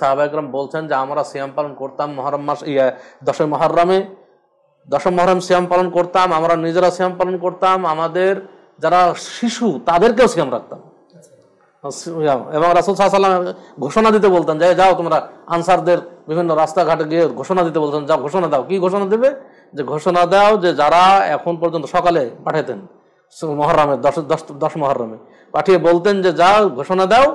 সাহাবাহরম বলছেন যে আমরা সিয়াম পালন করতাম মহরম মাস ইয়ে দশই মহরমে দশম মহরম সিয়াম পালন করতাম আমরা নিজেরা সিয়াম পালন করতাম আমাদের যারা শিশু তাদেরকেও সিয়াম রাখতাম এবং রাসুল সাহসাল্লাম ঘোষণা দিতে বলতেন যে যাও তোমরা আনসারদের বিভিন্ন রাস্তাঘাটে গিয়ে ঘোষণা দিতে বলতেন যাও ঘোষণা দাও কি ঘোষণা দেবে যে ঘোষণা দাও যে যারা এখন পর্যন্ত সকালে পাঠাতেন মহরমে দশ দশ দশ মহরমে পাঠিয়ে বলতেন যে যাও ঘোষণা দাও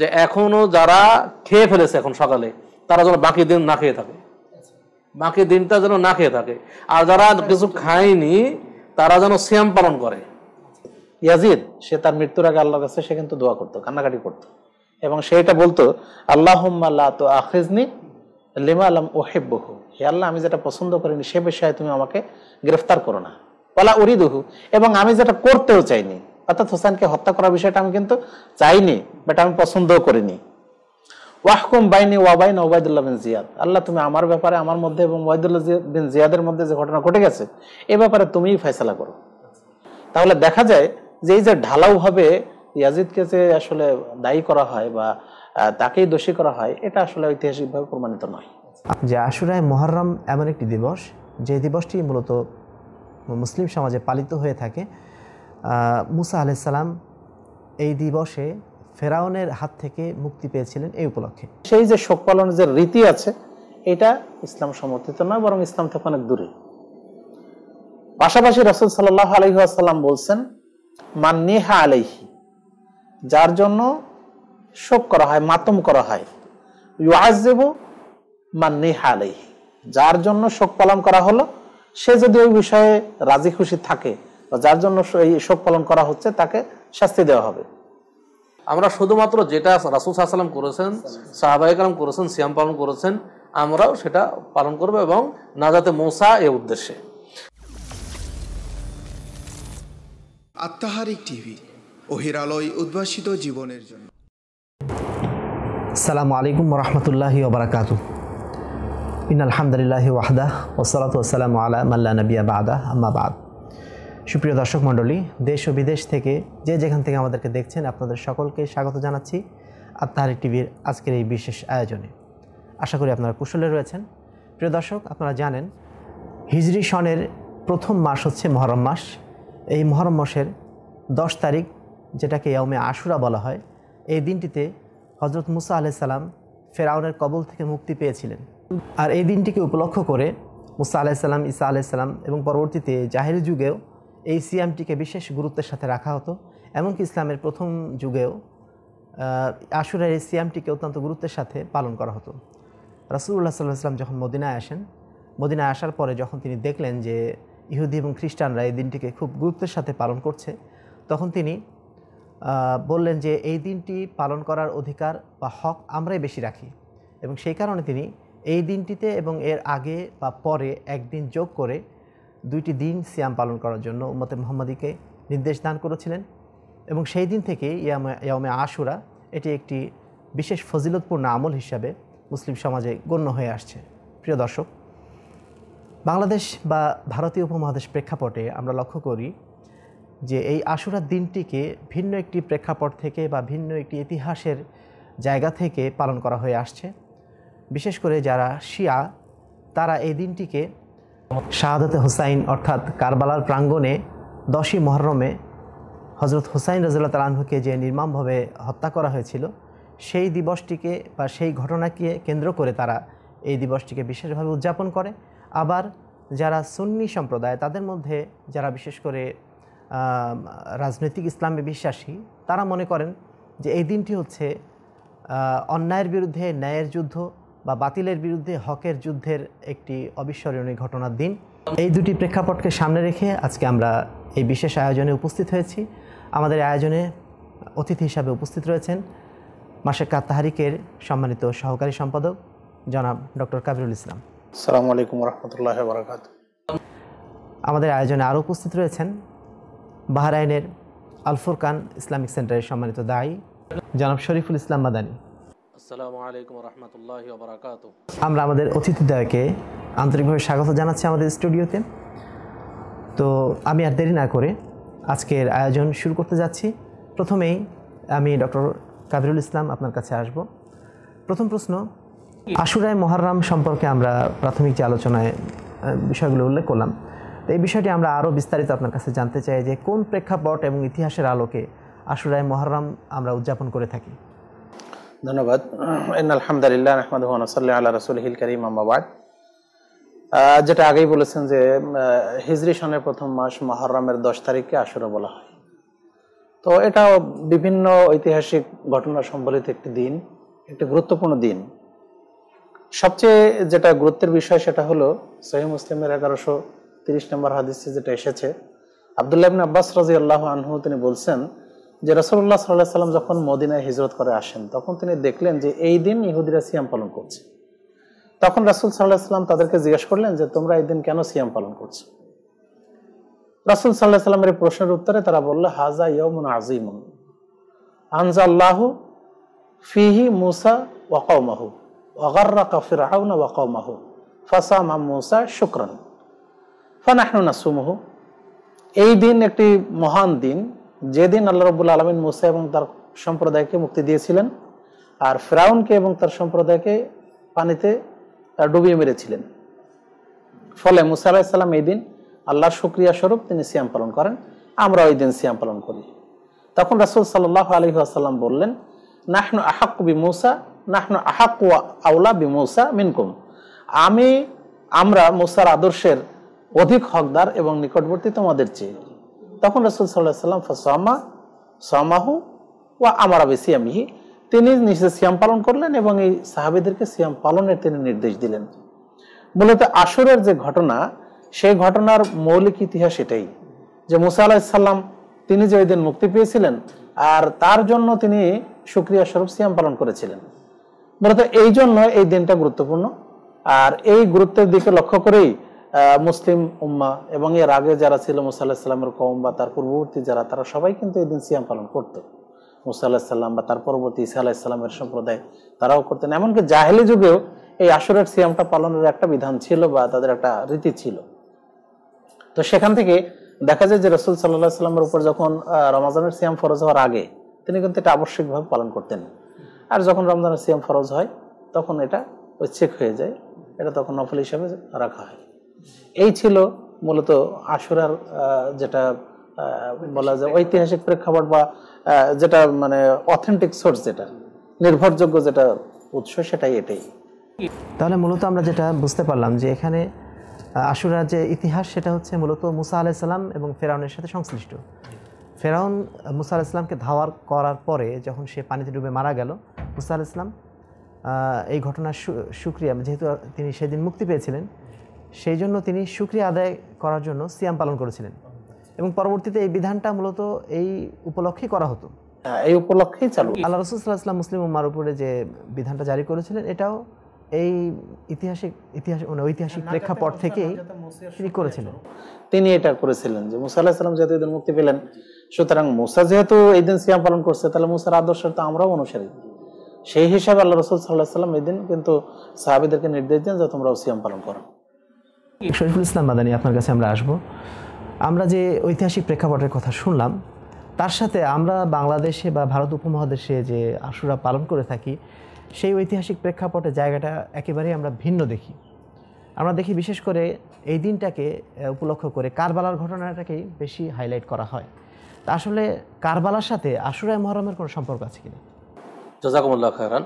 যে এখনো যারা খেয়ে ফেলেছে এখন সকালে তারা যেন বাকি দিন না খেয়ে থাকে বাকি দিনটা যেন না খেয়ে থাকে আর যারা কিছু খায়নি তারা যেন শ্যাম পালন করে ইয়াজিদ সে তার মৃত্যুর আগে আল্লাহ কাছে সে কিন্তু দোয়া করতো কান্নাকাটি করতো এবং সেটা বলতো আল্লাহ তো আখেজনি লিমা আলম বহু হে আল্লাহ আমি যেটা পছন্দ করিনি সে বিষয়ে তুমি আমাকে গ্রেফতার করো না বলা উরিদহু এবং আমি যেটা করতেও চাইনি অর্থাৎ হোসেনকে হত্যা করার বিষয়টা আমি কিন্তু চাইনি বাট আমি পছন্দও করিনি ওয়াহকুম বাইনি ওয়াবাইন ওবায়দুল্লাহ বিন জিয়াদ আল্লাহ তুমি আমার ব্যাপারে আমার মধ্যে এবং ওয়াইদুল্লাহ বিন জিয়াদের মধ্যে যে ঘটনা ঘটে গেছে এ ব্যাপারে তুমিই ফয়সলা করো তাহলে দেখা যায় যে এই যে হবে ইয়াজিদকে যে আসলে দায়ী করা হয় বা তাকেই দোষী করা হয় এটা আসলে ঐতিহাসিকভাবে প্রমাণিত নয় যে আশুরায় মহরম এমন একটি দিবস যে দিবসটি মূলত মুসলিম সমাজে পালিত হয়ে থাকে মুসা আলাইসালাম এই দিবসে ফেরাউনের হাত থেকে মুক্তি পেয়েছিলেন এই উপলক্ষে সেই যে শোক পালনের যে রীতি আছে এটা ইসলাম সমর্থিত নয় বরং ইসলাম থেকে অনেক দূরে পাশাপাশি রসুল সাল্লাহ আলহিহাসাল্লাম বলছেন নেহা আলাইহি যার জন্য শোক করা হয় মাতম করা হয় ইউআজেব নেহা আলাইহি যার জন্য শোক পালন করা হলো সে যদি ওই বিষয়ে রাজি খুশি থাকে বা যার জন্য এই শোক পালন করা হচ্ছে তাকে শাস্তি দেওয়া হবে আমরা শুধুমাত্র যেটা রাসুল সাহসালাম করেছেন সাহাবাহিকালাম করেছেন সিয়াম পালন করেছেন আমরাও সেটা পালন করব এবং যাতে মোসা এ উদ্দেশ্যে আত্মাহারিক টিভি অহিরালয় উদ্ভাসিত জীবনের জন্য সালামু আলাইকুম রহমতুল্লাহি ওবরাকাত ইন আলহামদুলিল্লাহ ওয়াহদা ওসলাত ওসালাম আলা মাল্লা নবিয়া বাদা আম্মা বাদ সুপ্রিয় দর্শক মণ্ডলী দেশ ও বিদেশ থেকে যে যেখান থেকে আমাদেরকে দেখছেন আপনাদের সকলকে স্বাগত জানাচ্ছি আত্মাহারি টিভির আজকের এই বিশেষ আয়োজনে আশা করি আপনারা কুশলে রয়েছেন প্রিয় দর্শক আপনারা জানেন হিজরি সনের প্রথম মাস হচ্ছে মহরম মাস এই মহরম মাসের দশ তারিখ যেটাকে ইয়মে আশুরা বলা হয় এই দিনটিতে হজরত মুসা আলাইসাল্লাম ফেরাউনের কবল থেকে মুক্তি পেয়েছিলেন আর এই দিনটিকে উপলক্ষ করে মুসা আলাইসাল্লাম ইসা আলাইসাল্লাম এবং পরবর্তীতে জাহের যুগেও এই সিয়ামটিকে বিশেষ গুরুত্বের সাথে রাখা হতো এমনকি ইসলামের প্রথম যুগেও আশুরের এই সিয়ামটিকে অত্যন্ত গুরুত্বের সাথে পালন করা হতো রাসুল্লাহ সাল্লাহ ইসলাম যখন মদিনায় আসেন মদিনায় আসার পরে যখন তিনি দেখলেন যে ইহুদি এবং খ্রিস্টানরা এই দিনটিকে খুব গুরুত্বের সাথে পালন করছে তখন তিনি বললেন যে এই দিনটি পালন করার অধিকার বা হক আমরাই বেশি রাখি এবং সেই কারণে তিনি এই দিনটিতে এবং এর আগে বা পরে একদিন যোগ করে দুইটি দিন সিয়াম পালন করার জন্য উম্মতে মোহাম্মদীকে নির্দেশ দান করেছিলেন এবং সেই দিন থেকে ইয়ামে ইয়ামে আশুরা এটি একটি বিশেষ ফজিলতপূর্ণ আমল হিসাবে মুসলিম সমাজে গণ্য হয়ে আসছে প্রিয় দর্শক বাংলাদেশ বা ভারতীয় উপমহাদেশ প্রেক্ষাপটে আমরা লক্ষ্য করি যে এই আশুরার দিনটিকে ভিন্ন একটি প্রেক্ষাপট থেকে বা ভিন্ন একটি ইতিহাসের জায়গা থেকে পালন করা হয়ে আসছে বিশেষ করে যারা শিয়া তারা এই দিনটিকে শাহাদতে হুসাইন অর্থাৎ কারবালার প্রাঙ্গণে দশই মহরমে হজরত হুসাইন রাজুল্লাহ তালাহুকে যে নির্মমভাবে হত্যা করা হয়েছিল সেই দিবসটিকে বা সেই ঘটনাকে কেন্দ্র করে তারা এই দিবসটিকে বিশেষভাবে উদযাপন করে আবার যারা সুন্নি সম্প্রদায় তাদের মধ্যে যারা বিশেষ করে রাজনৈতিক ইসলামে বিশ্বাসী তারা মনে করেন যে এই দিনটি হচ্ছে অন্যায়ের বিরুদ্ধে ন্যায়ের যুদ্ধ বা বাতিলের বিরুদ্ধে হকের যুদ্ধের একটি অবিস্মরণীয় ঘটনার দিন এই দুটি প্রেক্ষাপটকে সামনে রেখে আজকে আমরা এই বিশেষ আয়োজনে উপস্থিত হয়েছি আমাদের আয়োজনে অতিথি হিসাবে উপস্থিত রয়েছেন মাসে তাহারিকের সম্মানিত সহকারী সম্পাদক জনাব ডক্টর কাবিরুল ইসলাম সালামু আলাইকুম রহমতুল্লাহ বারাকাত আমাদের আয়োজনে আরও উপস্থিত রয়েছেন বাহরাইনের খান ইসলামিক সেন্টারের সম্মানিত দায়ী জনাব শরীফুল ইসলাম মাদানী আমরা আমাদের অতিথিদ্বয়কে আন্তরিকভাবে স্বাগত জানাচ্ছি আমাদের স্টুডিওতে তো আমি আর দেরি না করে আজকের আয়োজন শুরু করতে যাচ্ছি প্রথমেই আমি ডক্টর কাবিরুল ইসলাম আপনার কাছে আসব প্রথম প্রশ্ন আশুরায় মহারাম সম্পর্কে আমরা প্রাথমিক যে আলোচনায় বিষয়গুলো উল্লেখ করলাম তো এই বিষয়টি আমরা আরও বিস্তারিত আপনার কাছে জানতে চাই যে কোন প্রেক্ষাপট এবং ইতিহাসের আলোকে আশুরায় মহারাম আমরা উদযাপন করে থাকি ধন্যবাদ আলহামদুলিল্লাহ আহমদ আল্লাহ রসুল হিল করিম আম্মাবাদ যেটা আগেই বলেছেন যে হিজরি সনের প্রথম মাস মহরমের দশ তারিখকে আসরে বলা হয় তো এটা বিভিন্ন ঐতিহাসিক ঘটনা সম্বলিত একটি দিন একটি গুরুত্বপূর্ণ দিন সবচেয়ে যেটা গুরুত্বের বিষয় সেটা হলো সহি মুসলিমের এগারোশো তিরিশ নম্বর হাদিসে যেটা এসেছে আবদুল্লাহ আব্বাস রাজি আল্লাহ আনহু তিনি বলছেন যে রসল্লাহ সাল্লাহ সাল্লাম যখন মদিনায় হিজরত করে আসেন তখন তিনি দেখলেন যে এই দিন ইহুদিরা সিয়াম পালন করছে তখন রাসুল সাল্লাহ সাল্লাম তাদেরকে জিজ্ঞেস করলেন যে তোমরা এই দিন কেন সিয়াম পালন করছো রাসুল সাল্লাহ সাল্লামের এই প্রশ্নের উত্তরে তারা বলল হাজা ইয়মুন আজিমুন আনজা আল্লাহ ফিহি মুসা মাহু ওয়াগার্রা কাফির হাউনা ফাসা মা মুসা শুক্রান ফানাহনু সুমহু এই দিন একটি মহান দিন যেদিন আল্লাহ রবুল আলমিন মুসা এবং তার সম্প্রদায়কে মুক্তি দিয়েছিলেন আর ফ্রাউনকে এবং তার সম্প্রদায়কে পানিতে ডুবিয়ে মেরেছিলেন ফলে মুসা আলাহিসাল্লাম এই দিন আল্লাহ সুক্রিয়া স্বরূপ তিনি সিয়াম পালন করেন আমরা ওই দিন সিয়াম পালন করি তখন রাসুল সাল্লাহ আলহি আসাল্লাম বললেন নাহনু আহাক্কু বি মৌসা নাহনু আহাক্কু আউলা বি মৌসা মিনকুম আমি আমরা মুসার আদর্শের অধিক হকদার এবং নিকটবর্তী তোমাদের চেয়ে তখন রসুল সাল্লাহ সাল্লাম ফসামা সামাহু ও আমার বেসিয়ামিহি তিনি নিজে সিয়াম পালন করলেন এবং এই সাহাবিদেরকে সিয়াম পালনের তিনি নির্দেশ দিলেন মূলত আসরের যে ঘটনা সেই ঘটনার মৌলিক ইতিহাস এটাই যে মুসা আলাহিসাল্লাম তিনি যে ওই দিন মুক্তি পেয়েছিলেন আর তার জন্য তিনি সুক্রিয়া স্বরূপ সিয়াম পালন করেছিলেন মূলত এই জন্য এই দিনটা গুরুত্বপূর্ণ আর এই গুরুত্বের দিকে লক্ষ্য করেই মুসলিম উম্মা এবং এর আগে যারা ছিল মুসাল্লাহ সাল্লামের কম বা তার পূর্ববর্তী যারা তারা সবাই কিন্তু এই দিন সিয়াম পালন করতো মুসাল্লাহ সাল্লাম বা তার পরবর্তী ইসা আলাহ ইসলামের সম্প্রদায় তারাও করতেন এমনকি জাহেলি যুগেও এই আসরের সিয়ামটা পালনের একটা বিধান ছিল বা তাদের একটা রীতি ছিল তো সেখান থেকে দেখা যায় যে রসুল সাল্লাহ সাল্লামের উপর যখন রমাজানের সিয়াম ফরজ হওয়ার আগে তিনি কিন্তু এটা আবশ্যিকভাবে পালন করতেন আর যখন রমজানের সিয়াম ফরজ হয় তখন এটা ঐচ্ছিক হয়ে যায় এটা তখন নফল হিসাবে রাখা হয় এই ছিল মূলত আশুরার যেটা বলা যায় ঐতিহাসিক প্রেক্ষাপট বা যেটা মানে অথেন্টিক সোর্স যেটা নির্ভরযোগ্য যেটা উৎস সেটাই এটাই তাহলে মূলত আমরা যেটা বুঝতে পারলাম যে এখানে আশুরার যে ইতিহাস সেটা হচ্ছে মূলত মুসা আলাইসাল্লাম এবং ফেরাউনের সাথে সংশ্লিষ্ট ফেরাউন মুসা আলাইসাল্লামকে ধাওয়ার করার পরে যখন সে পানিতে ডুবে মারা গেল মুসা ইসলাম এই ঘটনার সুক্রিয়া যেহেতু তিনি সেদিন মুক্তি পেয়েছিলেন সেই জন্য তিনি সুক্রিয়া আদায় করার জন্য সিয়াম পালন করেছিলেন এবং পরবর্তীতে এই বিধানটা মূলত এই উপলক্ষেই করা হতো হ্যাঁ, এই উপলক্ষেই চালু আল্লাহ রসুল্লাহাম মুসলিম উম্মার উপরে যে বিধানটা জারি করেছিলেন এটাও এই ইতিহাসিক ইতিহাস মানে ঐতিহাসিক প্রেক্ষাপট থেকেই তিনি করেছিলেন তিনি এটা করেছিলেন যে মুসা আল্লাহ যেহেতু এদিন মুক্তি পেলেন সুতরাং মুসা যেহেতু এই দিন সিয়াম পালন করছে তাহলে মুসার আদর্শ তো আমরাও অনুসারী সেই হিসাবে আল্লাহ রসুল সাল্লাহ সাল্লাম এদিন কিন্তু সাহাবিদেরকে নির্দেশ দেন যে তোমরাও সিয়াম পালন করো শরীফুল ইসলাম মাদানী আপনার কাছে আমরা আসব আমরা যে ঐতিহাসিক প্রেক্ষাপটের কথা শুনলাম তার সাথে আমরা বাংলাদেশে বা ভারত উপমহাদেশে যে আশুরা পালন করে থাকি সেই ঐতিহাসিক প্রেক্ষাপটে জায়গাটা একেবারেই আমরা ভিন্ন দেখি আমরা দেখি বিশেষ করে এই দিনটাকে উপলক্ষ করে কারবালার ঘটনাটাকেই বেশি হাইলাইট করা হয় তা আসলে কারবালার সাথে আশুরায় মহরমের কোনো সম্পর্ক আছে কিনা জাজাকুমুল্লাহ খায়রান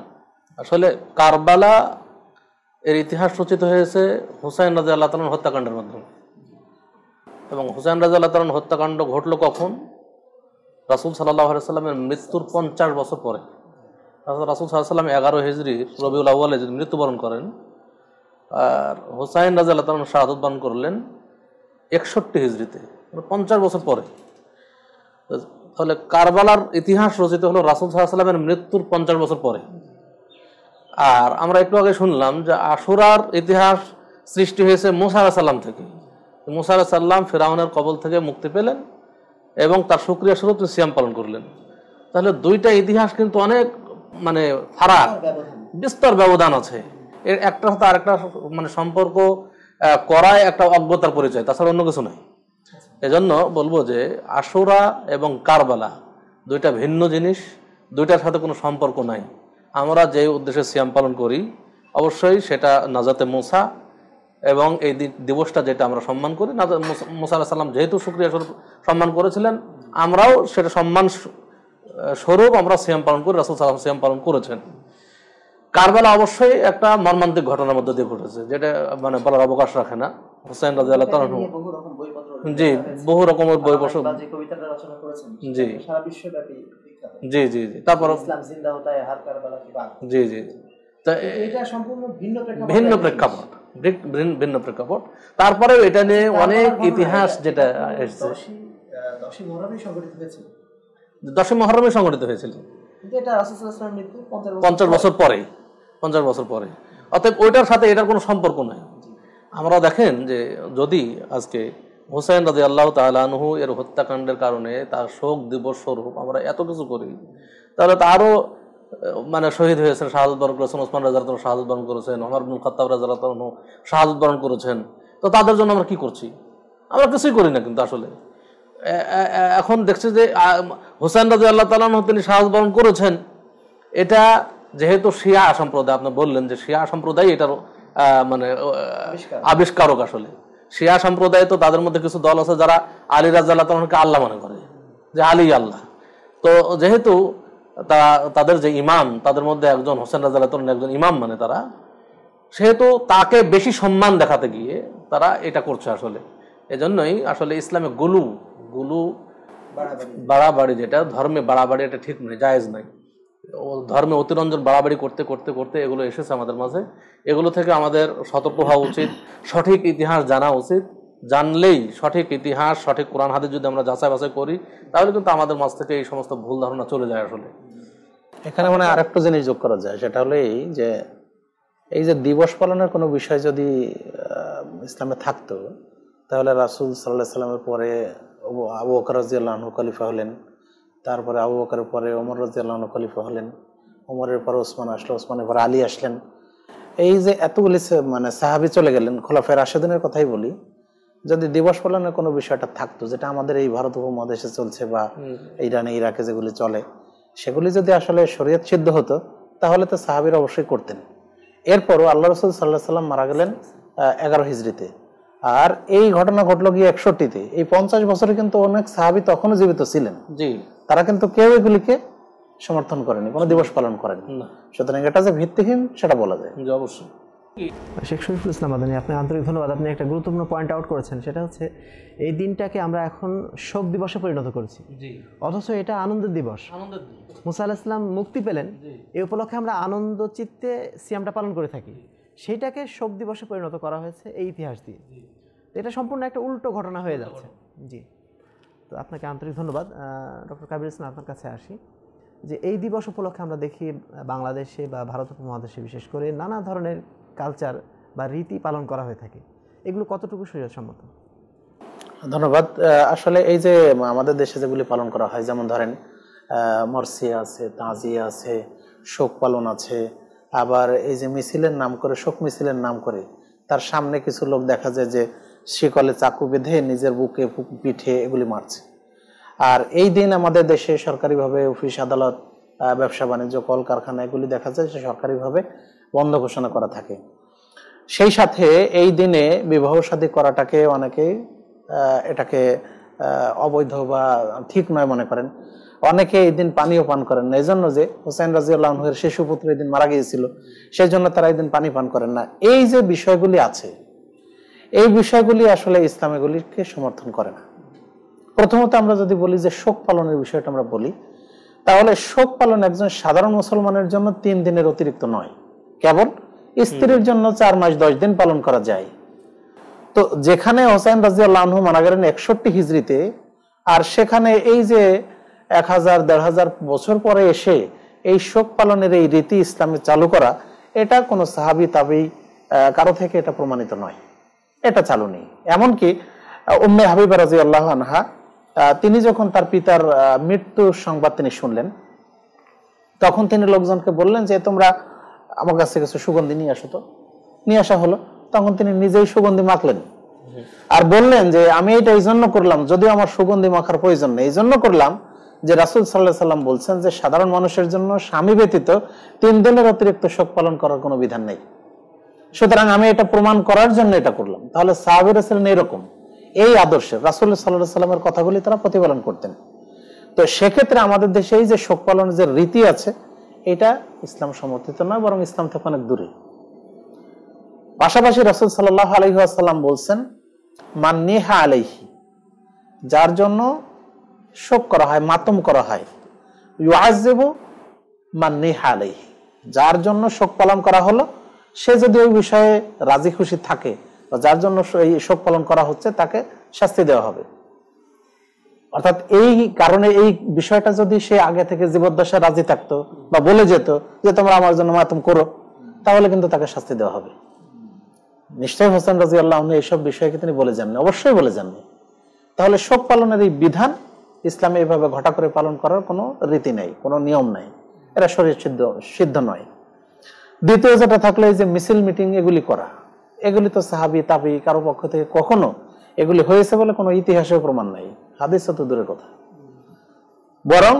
আসলে কারবালা এর ইতিহাস রচিত হয়েছে হুসাইন রাজা আল্লাহ তালন হত্যাকাণ্ডের মাধ্যমে এবং হুসাইন রাজা আল্লাহ তালন হত্যাকাণ্ড ঘটল কখন রাসুল সাল্লাহ সাল্লামের মৃত্যুর পঞ্চাশ বছর পরে রাসুল সাল্লাহ সাল্লাম এগারো হিজড়ি রবিউল আউ্বালে যদি মৃত্যুবরণ করেন আর হুসাইন রাজা আল্লাহ তালন শাহাদত বান করলেন একষট্টি হিজড়িতে মানে পঞ্চাশ বছর পরে তাহলে কারবালার ইতিহাস রচিত হলো রাসুল সাল্লাহ সাল্লামের মৃত্যুর পঞ্চাশ বছর পরে আর আমরা একটু আগে শুনলাম যে আশুরার ইতিহাস সৃষ্টি হয়েছে মুসারা সাল্লাম থেকে মুসারা সাল্লাম ফেরাউনের কবল থেকে মুক্তি পেলেন এবং তার সুক্রিয়া স্বরূপ সিয়াম পালন করলেন তাহলে দুইটা ইতিহাস কিন্তু অনেক মানে ফারাক বিস্তর ব্যবধান আছে এর একটা সাথে আরেকটা মানে সম্পর্ক করায় একটা অজ্ঞতার পরিচয় তাছাড়া অন্য কিছু নয় এজন্য বলবো যে আশুরা এবং কারবালা দুইটা ভিন্ন জিনিস দুইটার সাথে কোনো সম্পর্ক নাই আমরা যে উদ্দেশ্যে সিয়াম পালন করি অবশ্যই সেটা নাজাতে মোসা এবং এই দিবসটা যেটা আমরা সম্মান করি নাজা মোসা সাল্লাম যেহেতু সুক্রিয়া স্বরূপ সম্মান করেছিলেন আমরাও সেটা সম্মান স্বরূপ আমরা সিয়াম পালন করি রাসুল সাল্লাম সিয়াম পালন করেছেন কারবেলা অবশ্যই একটা মর্মান্তিক ঘটনার মধ্যে দিয়ে ঘটেছে যেটা মানে বলার অবকাশ রাখে না হুসেন রাজি আল্লাহ জি বহু রকমের বই বসে জি জি জি জি তারপর ইসলাম জিন্দা হতা জি জি তো এটা সম্পূর্ণ ভিন্ন প্রেক্ষাপট ভিন্ন প্রেক্ষাপট ভিন্ন প্রেক্ষাপট তারপরে এটা নিয়ে অনেক ইতিহাস যেটা এসেছে মহরমে সংগঠিত হয়েছিল মহরমে সংগঠিত হয়েছিল বছর পরে পঞ্চাশ বছর পরে অতএব ওইটার সাথে এটার কোনো সম্পর্ক নাই আমরা দেখেন যে যদি আজকে হুসাইন রাজি আল্লাহ তালানহু এর হত্যাকাণ্ডের কারণে তার শোক দিবস স্বরূপ আমরা এত কিছু করি তাহলে তারও মানে শহীদ হয়েছেন শাহাদ বরণ করেছেন ওসমান রাজারাতন শাহাদ বরণ করেছেন অমর বিন খত্তাব রাজারাতন শাহাদ বরণ করেছেন তো তাদের জন্য আমরা কি করছি আমরা কিছুই করি না কিন্তু আসলে এখন দেখছি যে হোসেন রাজি আল্লাহ তালানহ তিনি শাহাদ বরণ করেছেন এটা যেহেতু শিয়া সম্প্রদায় আপনি বললেন যে শিয়া সম্প্রদায় এটার মানে আবিষ্কারক আসলে শিয়া সম্প্রদায় তো তাদের মধ্যে কিছু দল আছে যারা আলী তখনকে আল্লাহ মনে করে যে আলী আল্লাহ তো যেহেতু তারা তাদের যে ইমাম তাদের মধ্যে একজন হোসেন রাজা একজন ইমাম মানে তারা সেহেতু তাকে বেশি সম্মান দেখাতে গিয়ে তারা এটা করছে আসলে এজন্যই আসলে ইসলামে গুলু গুলু বাড়াবাড়ি যেটা ধর্মে বাড়াবাড়ি এটা ঠিক নয় জায়েজ ও ধর্মে অতিরঞ্জন বাড়াবাড়ি করতে করতে করতে এগুলো এসেছে আমাদের মাঝে এগুলো থেকে আমাদের সতর্ক হওয়া উচিত সঠিক ইতিহাস জানা উচিত জানলেই সঠিক ইতিহাস সঠিক কোরআন হাতে যদি আমরা যাচাই বাছাই করি তাহলে কিন্তু আমাদের মাছ থেকে এই সমস্ত ভুল ধারণা চলে যায় আসলে এখানে মানে আর একটা জিনিস যোগ করা যায় সেটা হলো এই যে এই যে দিবস পালনের কোনো বিষয় যদি ইসলামে থাকতো তাহলে রাসুল সাল্লাহ সাল্লামের পরে আবু বকর রাজিয়াল্লাহন খলিফা হলেন তারপরে আবু ওকারের পরে ওমর রাজিয়াল্লাহন খলিফা হলেন ওমরের পরে ওসমান আসলো ওসমানের পরে আলী আসলেন এই যে এতগুলি মানে সাহাবি চলে গেলেন খোলাফের রাশেদিনের কথাই বলি যদি দিবস পালনের কোনো বিষয়টা থাকতো যেটা আমাদের এই ভারত উপমহাদেশে চলছে বা ইরানে ইরাকে যেগুলি চলে সেগুলি যদি আসলে শরীয়ত সিদ্ধ হতো তাহলে তো সাহাবির অবশ্যই করতেন এরপরও আল্লাহ রসুল সাল্লাহ সাল্লাম মারা গেলেন এগারো হিজড়িতে আর এই ঘটনা ঘটলো গিয়ে একষট্টিতে এই পঞ্চাশ বছরে কিন্তু অনেক সাহাবি তখনও জীবিত ছিলেন জি তারা কিন্তু কেউ এগুলিকে সমর্থন করেনি কোনো দিবস পালন করেনি সুতরাং এটা যে ভিত্তিহীন সেটা বলা যায় জি অবশ্যই শেখ শরীফুল ইসলাম আদানি আপনি আন্তরিক ধন্যবাদ আপনি একটা গুরুত্বপূর্ণ পয়েন্ট আউট করেছেন সেটা হচ্ছে এই দিনটাকে আমরা এখন শোক দিবসে পরিণত করেছি অথচ এটা আনন্দের দিবস মুসা আল ইসলাম মুক্তি পেলেন এই উপলক্ষে আমরা আনন্দ চিত্তে সিয়ামটা পালন করে থাকি সেইটাকে শোক দিবসে পরিণত করা হয়েছে এই ইতিহাস দিয়ে এটা সম্পূর্ণ একটা উল্টো ঘটনা হয়ে যাচ্ছে জি তো আপনাকে আন্তরিক ধন্যবাদ ডক্টর কাবির ইসলাম আপনার কাছে আসি যে এই দিবস উপলক্ষে আমরা দেখি বাংলাদেশে বা ভারত উপমহাদেশে বিশেষ করে নানা ধরনের কালচার বা রীতি পালন করা হয়ে থাকে এগুলো কতটুকু সম্মত ধন্যবাদ আসলে এই যে আমাদের দেশে যেগুলি পালন করা হয় যেমন ধরেন মরসিয়া আছে তাঁজি আছে শোক পালন আছে আবার এই যে মিছিলের নাম করে শোক মিছিলের নাম করে তার সামনে কিছু লোক দেখা যায় যে শিকলে চাকু বেঁধে নিজের বুকে পিঠে এগুলি মারছে আর এই দিন আমাদের দেশে সরকারিভাবে অফিস আদালত ব্যবসা বাণিজ্য কল কারখানা এগুলি দেখা যায় সে সরকারিভাবে বন্ধ ঘোষণা করা থাকে সেই সাথে এই দিনে বিবাহ সাদী করাটাকে অনেকে এটাকে অবৈধ বা ঠিক নয় মনে করেন অনেকে এই দিন পানিও পান করেন না এই জন্য যে হোসেন রাজিউল্লাহের শিশু পুত্র এই দিন মারা গিয়েছিল সেই জন্য তারা এই দিন পানি পান করেন না এই যে বিষয়গুলি আছে এই বিষয়গুলি আসলে ইসলাম সমর্থন করে না প্রথমত আমরা যদি বলি যে শোক পালনের বিষয়টা আমরা বলি তাহলে শোক পালন একজন সাধারণ মুসলমানের জন্য তিন দিনের অতিরিক্ত নয় কেবল স্ত্রীর জন্য চার মাস দশ দিন পালন করা যায় তো যেখানে হোসাইন রাজিয়াল্লাহ মারা গেলেন একষট্টি হিজড়িতে আর সেখানে এই যে এক হাজার দেড় হাজার বছর পরে এসে এই শোক পালনের এই রীতি ইসলামে চালু করা এটা কোনো সাহাবি তাবি কারো থেকে এটা প্রমাণিত নয় এটা চালু নেই এমনকি উম্মে হাবিবা রাজি আল্লাহ আনহা তিনি যখন তার পিতার মৃত্যুর সংবাদ তিনি শুনলেন তখন তিনি লোকজনকে বললেন যে তোমরা আমার কাছ থেকে কিছু সুগন্ধি নিয়ে আসো তো নিয়ে আসা হলো তখন তিনি নিজেই সুগন্ধি মাখলেন আর বললেন যে আমি এটা এই জন্য করলাম যদিও আমার সুগন্ধি মাখার প্রয়োজন নেই এই জন্য করলাম যে রাসুল সাল্লাহ সাল্লাম বলছেন যে সাধারণ মানুষের জন্য স্বামী ব্যতীত তিন দিনের অতিরিক্ত শোক পালন করার কোনো বিধান নেই সুতরাং আমি এটা প্রমাণ করার জন্য এটা করলাম তাহলে সাহাবির ছিলেন এরকম এই আদর্শে রাসুল্লাহ সাল্লাহ সাল্লামের কথাগুলি তারা প্রতিপালন করতেন তো সেক্ষেত্রে আমাদের দেশে এই যে শোক পালনের যে রীতি আছে এটা ইসলাম সমর্থিত নয় বরং ইসলাম থেকে অনেক দূরে পাশাপাশি রাসুল সাল্লাহ আলহিহাসাল্লাম বলছেন মান্নেহা আলাইহি যার জন্য শোক করা হয় মাতম করা হয় ইউআজেব মান্নেহা আলাইহি যার জন্য শোক পালন করা হলো সে যদি ওই বিষয়ে রাজি খুশি থাকে যার জন্য এই শোক পালন করা হচ্ছে তাকে শাস্তি দেওয়া হবে অর্থাৎ এই কারণে এই বিষয়টা যদি সে আগে থেকে জীবদ্দশায় রাজি থাকতো বা বলে যেত যে তোমরা আমার জন্য মাতম করো তাহলে কিন্তু তাকে শাস্তি দেওয়া হবে নিশ্চয় হোসেন রাজি আল্লাহ এইসব বিষয়কে তিনি বলে যাননি অবশ্যই বলে যাননি তাহলে শোক পালনের এই বিধান ইসলামে এইভাবে ঘটা করে পালন করার কোনো রীতি নেই কোনো নিয়ম নাই এরা শরীর সিদ্ধ সিদ্ধ নয় দ্বিতীয় যেটা থাকলে এই যে মিছিল মিটিং এগুলি করা এগুলি তো সাহাবি তাবি কারো পক্ষ থেকে কখনো এগুলি হয়েছে বলে কোনো ইতিহাসের প্রমাণ নাই হাদিস তো দূরের কথা বরং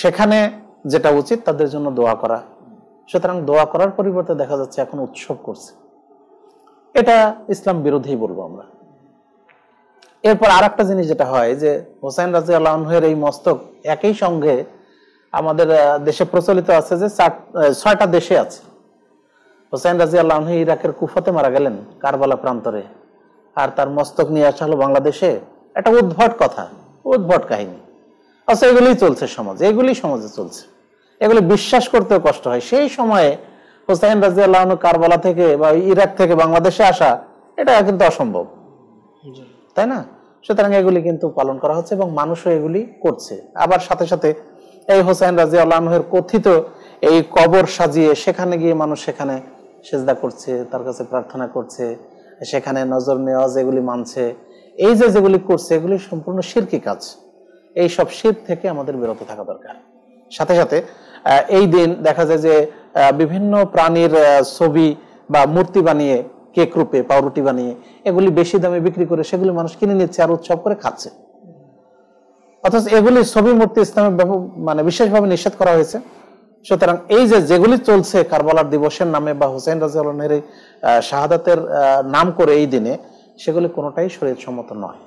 সেখানে যেটা উচিত তাদের জন্য দোয়া করা সুতরাং দোয়া করার পরিবর্তে দেখা যাচ্ছে এখন উৎসব করছে এটা ইসলাম বিরোধী বলবো আমরা এরপর আর একটা জিনিস যেটা হয় যে হোসাইন রাজি আল্লাহের এই মস্তক একই সঙ্গে আমাদের দেশে প্রচলিত আছে যে ছয়টা দেশে আছে হোসেন রাজি আল্লাহ ইরাকের কুফাতে মারা গেলেন কারবালা প্রান্তরে আর তার মস্তক নিয়ে আসা হলো বাংলাদেশে এটা উদ্ভট কথা উদ্ভট কাহিনী আচ্ছা এগুলি চলছে সমাজ এগুলি সমাজে চলছে এগুলি বিশ্বাস করতেও কষ্ট হয় সেই সময়ে হোসাইন রাজি আল্লাহন কারবালা থেকে বা ইরাক থেকে বাংলাদেশে আসা এটা কিন্তু অসম্ভব তাই না সুতরাং এগুলি কিন্তু পালন করা হচ্ছে এবং মানুষও এগুলি করছে আবার সাথে সাথে এই হোসাইন রাজি আল্লাহের কথিত এই কবর সাজিয়ে সেখানে গিয়ে মানুষ সেখানে সেজদা করছে তার কাছে প্রার্থনা করছে সেখানে নজর নেওয়াজ এগুলি মানছে এই যে যেগুলি করছে এগুলি সম্পূর্ণ শিরকি কাজ এই সব শির থেকে আমাদের বিরত থাকা দরকার সাথে সাথে এই দিন দেখা যায় যে বিভিন্ন প্রাণীর ছবি বা মূর্তি বানিয়ে কেক রূপে পাউরুটি বানিয়ে এগুলি বেশি দামে বিক্রি করে সেগুলি মানুষ কিনে নিচ্ছে আর উৎসব করে খাচ্ছে অথচ এগুলি ছবি মূর্তি ইসলামের মানে বিশেষভাবে নিষেধ করা হয়েছে সুতরাং এই যে যেগুলি চলছে কারবালার দিবসের নামে বা হুসেন এই শাহাদাতের নাম করে এই দিনে সেগুলি কোনোটাই শরীর সম্মত নয়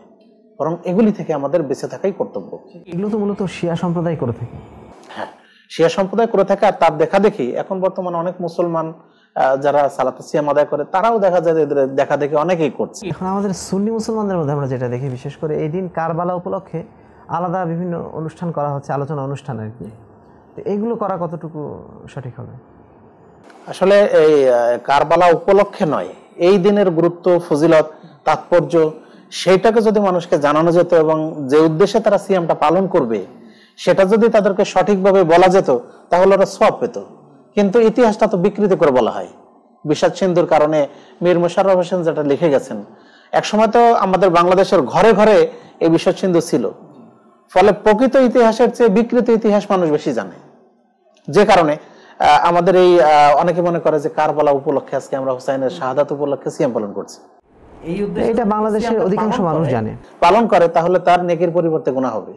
বরং এগুলি থেকে আমাদের বেঁচে থাকাই কর্তব্য এগুলো তো মূলত শিয়া সম্প্রদায় করে থাকে হ্যাঁ শিয়া সম্প্রদায় করে থাকে আর তার দেখা দেখি এখন বর্তমানে অনেক মুসলমান যারা সালাত সিয়াম আদায় করে তারাও দেখা যায় দেখা দেখি অনেকেই করছে এখন আমাদের সুন্নি মুসলমানদের মধ্যে আমরা যেটা দেখি বিশেষ করে এই দিন কারবালা উপলক্ষে আলাদা বিভিন্ন অনুষ্ঠান করা হচ্ছে আলোচনা অনুষ্ঠান আর কি এগুলো করা কতটুকু সঠিক হবে আসলে এই কারবালা উপলক্ষে নয় এই দিনের গুরুত্ব ফজিলত তাৎপর্য সেইটাকে যদি মানুষকে জানানো যেত এবং যে উদ্দেশ্যে তারা সিএমটা পালন করবে সেটা যদি তাদেরকে সঠিকভাবে বলা যেত তাহলে ওরা সব পেত কিন্তু ইতিহাসটা তো বিকৃত করে বলা হয় বিষাদ সিন্ধুর কারণে মীর মোশাররফ হোসেন যেটা লিখে গেছেন একসময় তো আমাদের বাংলাদেশের ঘরে ঘরে এই বিষাদ সিন্ধু ছিল ফলে প্রকৃত ইতিহাসের চেয়ে বিকৃত ইতিহাস মানুষ বেশি জানে যে কারণে আমাদের এই অনেকে মনে করে যে কারবালা উপলক্ষে আজকে আমরা হুসাইনের শাহাদাত উপলক্ষে সিএম পালন করছি এটা বাংলাদেশের অধিকাংশ মানুষ জানে পালন করে তাহলে তার নেকির পরিবর্তে গুণা হবে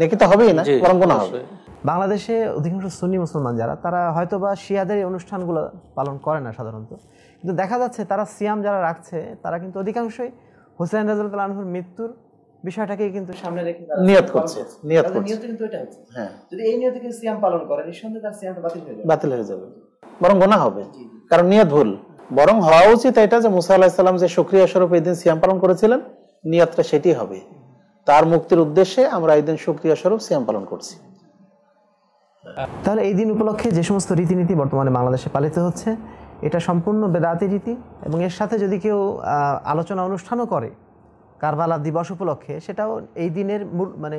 নেকি তো হবেই না বরং গুণা হবে বাংলাদেশে অধিকাংশ সুন্নি মুসলমান যারা তারা হয়তো বা শিয়াদের এই অনুষ্ঠানগুলো পালন করে না সাধারণত কিন্তু দেখা যাচ্ছে তারা সিয়াম যারা রাখছে তারা কিন্তু অধিকাংশই হোসেন রাজুল আনহুর মৃত্যুর বিষয়টাকে কিন্তু সামনে রেখে নিয়ত করছে নিয়ত করছে নিয়ত কিন্তু এটা হচ্ছে হ্যাঁ যদি এই নিয়তে নিয়তকে সিয়াম পালন করে নিঃসন্দেহে তার সিয়ামটা বাতিল হয়ে যাবে বাতিল হয়ে যাবে বরং গোনা হবে কারণ নিয়ত ভুল বরং হওয়া উচিত এটা যে মুসা আলাহ সাল্লাম যে সুক্রিয়া স্বরূপ এই দিন সিয়াম পালন করেছিলেন নিয়তটা সেটি হবে তার মুক্তির উদ্দেশ্যে আমরা এই দিন সুক্রিয়া স্বরূপ সিয়াম পালন করছি তাহলে এই দিন উপলক্ষে যে সমস্ত রীতিনীতি বর্তমানে বাংলাদেশে পালিত হচ্ছে এটা সম্পূর্ণ বেদাতি রীতি এবং এর সাথে যদি কেউ আলোচনা অনুষ্ঠানও করে কারবালা দিবস উপলক্ষে সেটাও এই দিনের মানে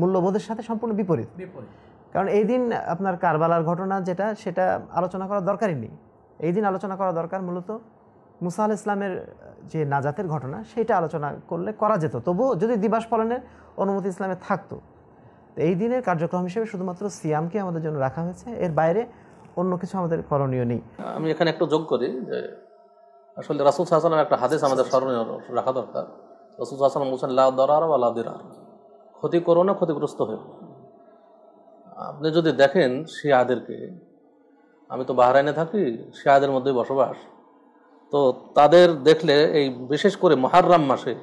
মূল্যবোধের সাথে সম্পূর্ণ বিপরীত কারণ এই দিন আপনার কারবালার ঘটনা যেটা সেটা আলোচনা করার দরকারই নেই এই দিন আলোচনা করা দরকার মূলত মুসা আল ইসলামের যে নাজাতের ঘটনা সেটা আলোচনা করলে করা যেত তবুও যদি দিবাস পালনের অনুমতি ইসলামে থাকতো তো এই দিনের কার্যক্রম হিসেবে শুধুমাত্র সিয়ামকে আমাদের জন্য রাখা হয়েছে এর বাইরে অন্য কিছু আমাদের করণীয় নেই আমি এখানে একটু যোগ করি যে আসলে রাসুল সাহসালাম একটা হাদেশ আমাদের স্মরণীয় রাখা দরকার রসুল হাসান বলছেন লা দরার বা লা দিরার ক্ষতি করো না ক্ষতিগ্রস্ত হয়ে আপনি যদি দেখেন শিয়াদেরকে আমি তো বাহরাইনে থাকি শিয়াদের মধ্যে বসবাস তো তাদের দেখলে এই বিশেষ করে মহাররাম মাসে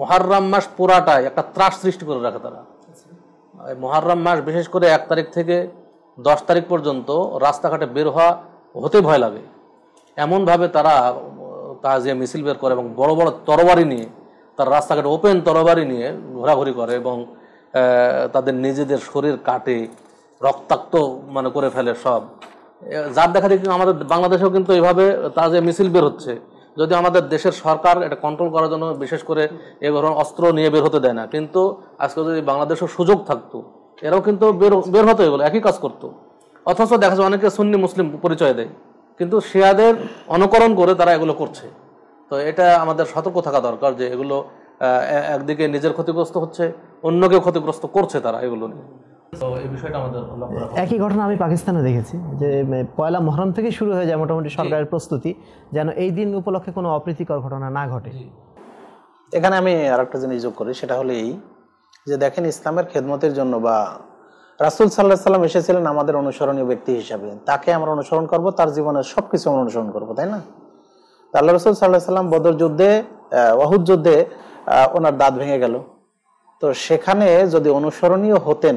মহাররাম মাস পুরাটাই একটা ত্রাস সৃষ্টি করে রাখে তারা এই মহাররাম মাস বিশেষ করে এক তারিখ থেকে দশ তারিখ পর্যন্ত রাস্তাঘাটে বের হওয়া হতে ভয় লাগে এমনভাবে তারা তাজিয়া মিছিল বের করে এবং বড় বড় তরবারি নিয়ে তার রাস্তাঘাটে ওপেন তরবারি নিয়ে ঘোরাঘুরি করে এবং তাদের নিজেদের শরীর কাটে রক্তাক্ত মানে করে ফেলে সব যার দেখা দেখি আমাদের বাংলাদেশেও কিন্তু এইভাবে তার যে মিছিল বের হচ্ছে যদি আমাদের দেশের সরকার এটা কন্ট্রোল করার জন্য বিশেষ করে এ ধরনের অস্ত্র নিয়ে বের হতে দেয় না কিন্তু আজকে যদি বাংলাদেশও সুযোগ থাকতো এরাও কিন্তু বের বের হতো এগুলো একই কাজ করতো অথচ দেখা যায় অনেকে সুন্নি মুসলিম পরিচয় দেয় কিন্তু শিয়াদের অনুকরণ করে তারা এগুলো করছে তো এটা আমাদের সতর্ক থাকা দরকার যে এগুলো একদিকে নিজের ক্ষতিগ্রস্ত হচ্ছে অন্যকে ক্ষতিগ্রস্ত করছে তারা এগুলো নিয়ে একই ঘটনা আমি পাকিস্তানে দেখেছি যে পয়লা মহরম থেকে শুরু হয়ে যায় মোটামুটি সরকারের প্রস্তুতি যেন এই দিন উপলক্ষে কোনো অপ্রীতিকর ঘটনা না ঘটে এখানে আমি আর একটা জিনিস যোগ করি সেটা হলো এই যে দেখেন ইসলামের খেদমতের জন্য বা রাসুল সাল্লাহ সাল্লাম এসেছিলেন আমাদের অনুসরণীয় ব্যক্তি হিসাবে তাকে আমরা অনুসরণ করব তার জীবনের সব কিছু আমরা অনুসরণ করবো তাই না আল্লাহ রসুল সাল্লাহ সাল্লাম বদর যুদ্ধে ওয়াহুদ যুদ্ধে ওনার দাঁত ভেঙে গেল তো সেখানে যদি অনুসরণীয় হতেন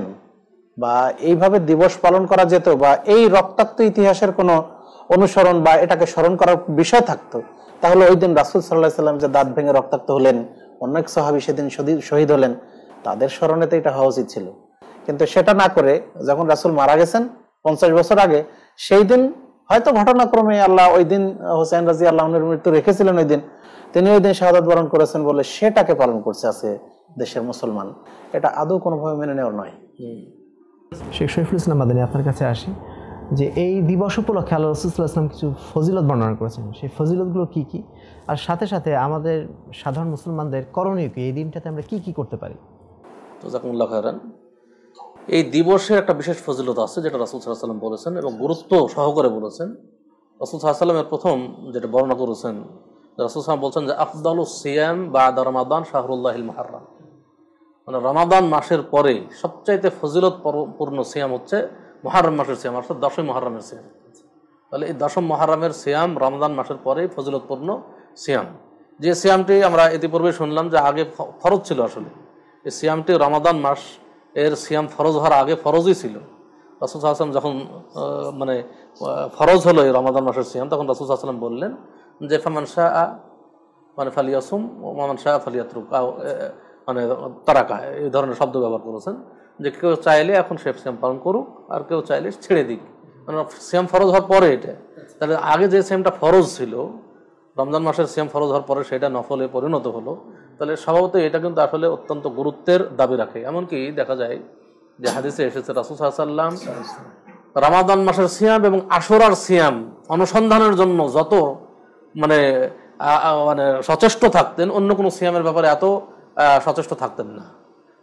বা এইভাবে দিবস পালন করা যেত বা এই রক্তাক্ত ইতিহাসের কোনো অনুসরণ বা এটাকে স্মরণ করার বিষয় থাকতো তাহলে ওই দিন রাসুল সাল্লাহ সাল্লাম যে দাঁত ভেঙে রক্তাক্ত হলেন অনেক সাহাবি সেদিন শহীদ হলেন তাদের স্মরণে তো এটা হওয়া উচিত ছিল কিন্তু সেটা না করে যখন রাসুল মারা গেছেন পঞ্চাশ বছর আগে সেই দিন হয়তো ঘটনাক্রমে আল্লাহ ওই দিন হোসেন রাজি আল্লাহনের মৃত্যু রেখেছিলেন ওই দিন তিনি ওই দিন শাহাদ বরণ করেছেন বলে সেটাকে পালন করছে আছে দেশের মুসলমান এটা আদৌ কোনোভাবে মেনে নেওয়ার নয় শেখ শহীফুল ইসলাম মাদানী আপনার কাছে আসি যে এই দিবস উপলক্ষে আল্লাহ রসুল্লাহ ইসলাম কিছু ফজিলত বর্ণনা করেছেন সেই ফজিলতগুলো কি কি আর সাথে সাথে আমাদের সাধারণ মুসলমানদের করণীয় কি এই দিনটাতে আমরা কি কি করতে পারি তো এই দিবসের একটা বিশেষ ফজিলত আছে যেটা রাসুল সাল্লাহ সাল্লাম বলেছেন এবং গুরুত্ব সহকারে বলেছেন রাসুল সাল্লাহ সাল্লামের প্রথম যেটা বর্ণনা করেছেন রাসুল সাল্লাম বলছেন যে আফদাল সিয়াম বা রমাদান শাহরুল্লাহ মাহারাম মানে রমাদান মাসের পরে সবচাইতে ফজিলত পূর্ণ সিয়াম হচ্ছে মহারম মাসের সিয়াম অর্থাৎ দশম মহারমের সিয়াম তাহলে এই দশম মহারমের সিয়াম রমাদান মাসের পরেই ফজিলতপূর্ণ সিয়াম যে সিয়ামটি আমরা ইতিপূর্বে শুনলাম যে আগে ফরজ ছিল আসলে এই সিয়ামটি রমাদান মাস এর সিয়াম ফরজ হওয়ার আগে ফরজই ছিল রাসুল সাল্লাম যখন মানে ফরজ হলো এই রমাদান মাসের সিয়াম তখন রাসুল সাল্লাম বললেন যে ফামান শাহ মানে ফালিয়াসুম মামান শাহ ফালিয়াতরুক মানে তারাকা এই ধরনের শব্দ ব্যবহার করেছেন যে কেউ চাইলে এখন সে সিয়াম পালন করুক আর কেউ চাইলে ছেড়ে দিক মানে সিয়াম ফরজ হওয়ার পরে এটা তাহলে আগে যে সিয়ামটা ফরজ ছিল রমজান মাসের সিয়াম ফরজ হওয়ার পরে সেটা নফলে পরিণত হলো তাহলে স্বভাবত এটা কিন্তু আসলে অত্যন্ত গুরুত্বের দাবি রাখে এমনকি দেখা যায় যে হাদিসে এসেছে রাসুল সাল্লাম রামাদান মাসের সিয়াম এবং আশোরার সিয়াম অনুসন্ধানের জন্য যত মানে মানে সচেষ্ট থাকতেন অন্য কোনো সিয়ামের ব্যাপারে এত সচেষ্ট থাকতেন না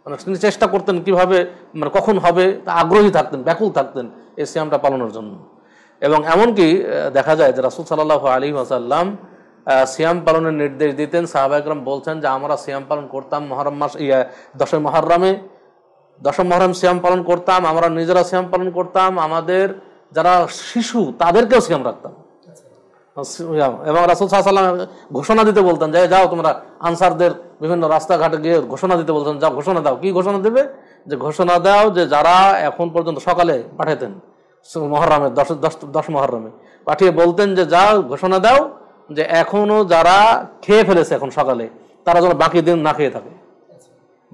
মানে তিনি চেষ্টা করতেন কিভাবে মানে কখন হবে তা আগ্রহী থাকতেন ব্যাকুল থাকতেন এই সিয়ামটা পালনের জন্য এবং এমনকি দেখা যায় যে রাসুল সাল্লাহ আলী আসাল্লাম সিয়াম পালনের নির্দেশ দিতেন সাহাবাইকরম বলছেন যে আমরা সিয়াম পালন করতাম মহরম মাস ইয়া দশই মহরমে দশম মহরম সিয়াম পালন করতাম আমরা নিজেরা সিয়াম পালন করতাম আমাদের যারা শিশু তাদেরকেও সিয়াম রাখতাম এবং রাসুল সাহসাল্লাম ঘোষণা দিতে বলতেন যে যাও তোমরা আনসারদের বিভিন্ন রাস্তাঘাটে গিয়ে ঘোষণা দিতে বলতেন যাও ঘোষণা দাও কি ঘোষণা দেবে যে ঘোষণা দাও যে যারা এখন পর্যন্ত সকালে পাঠাতেন মহরমে দশ দশ দশ মহরমে পাঠিয়ে বলতেন যে যাও ঘোষণা দাও যে এখনো যারা খেয়ে ফেলেছে এখন সকালে তারা যেন বাকি দিন না খেয়ে থাকে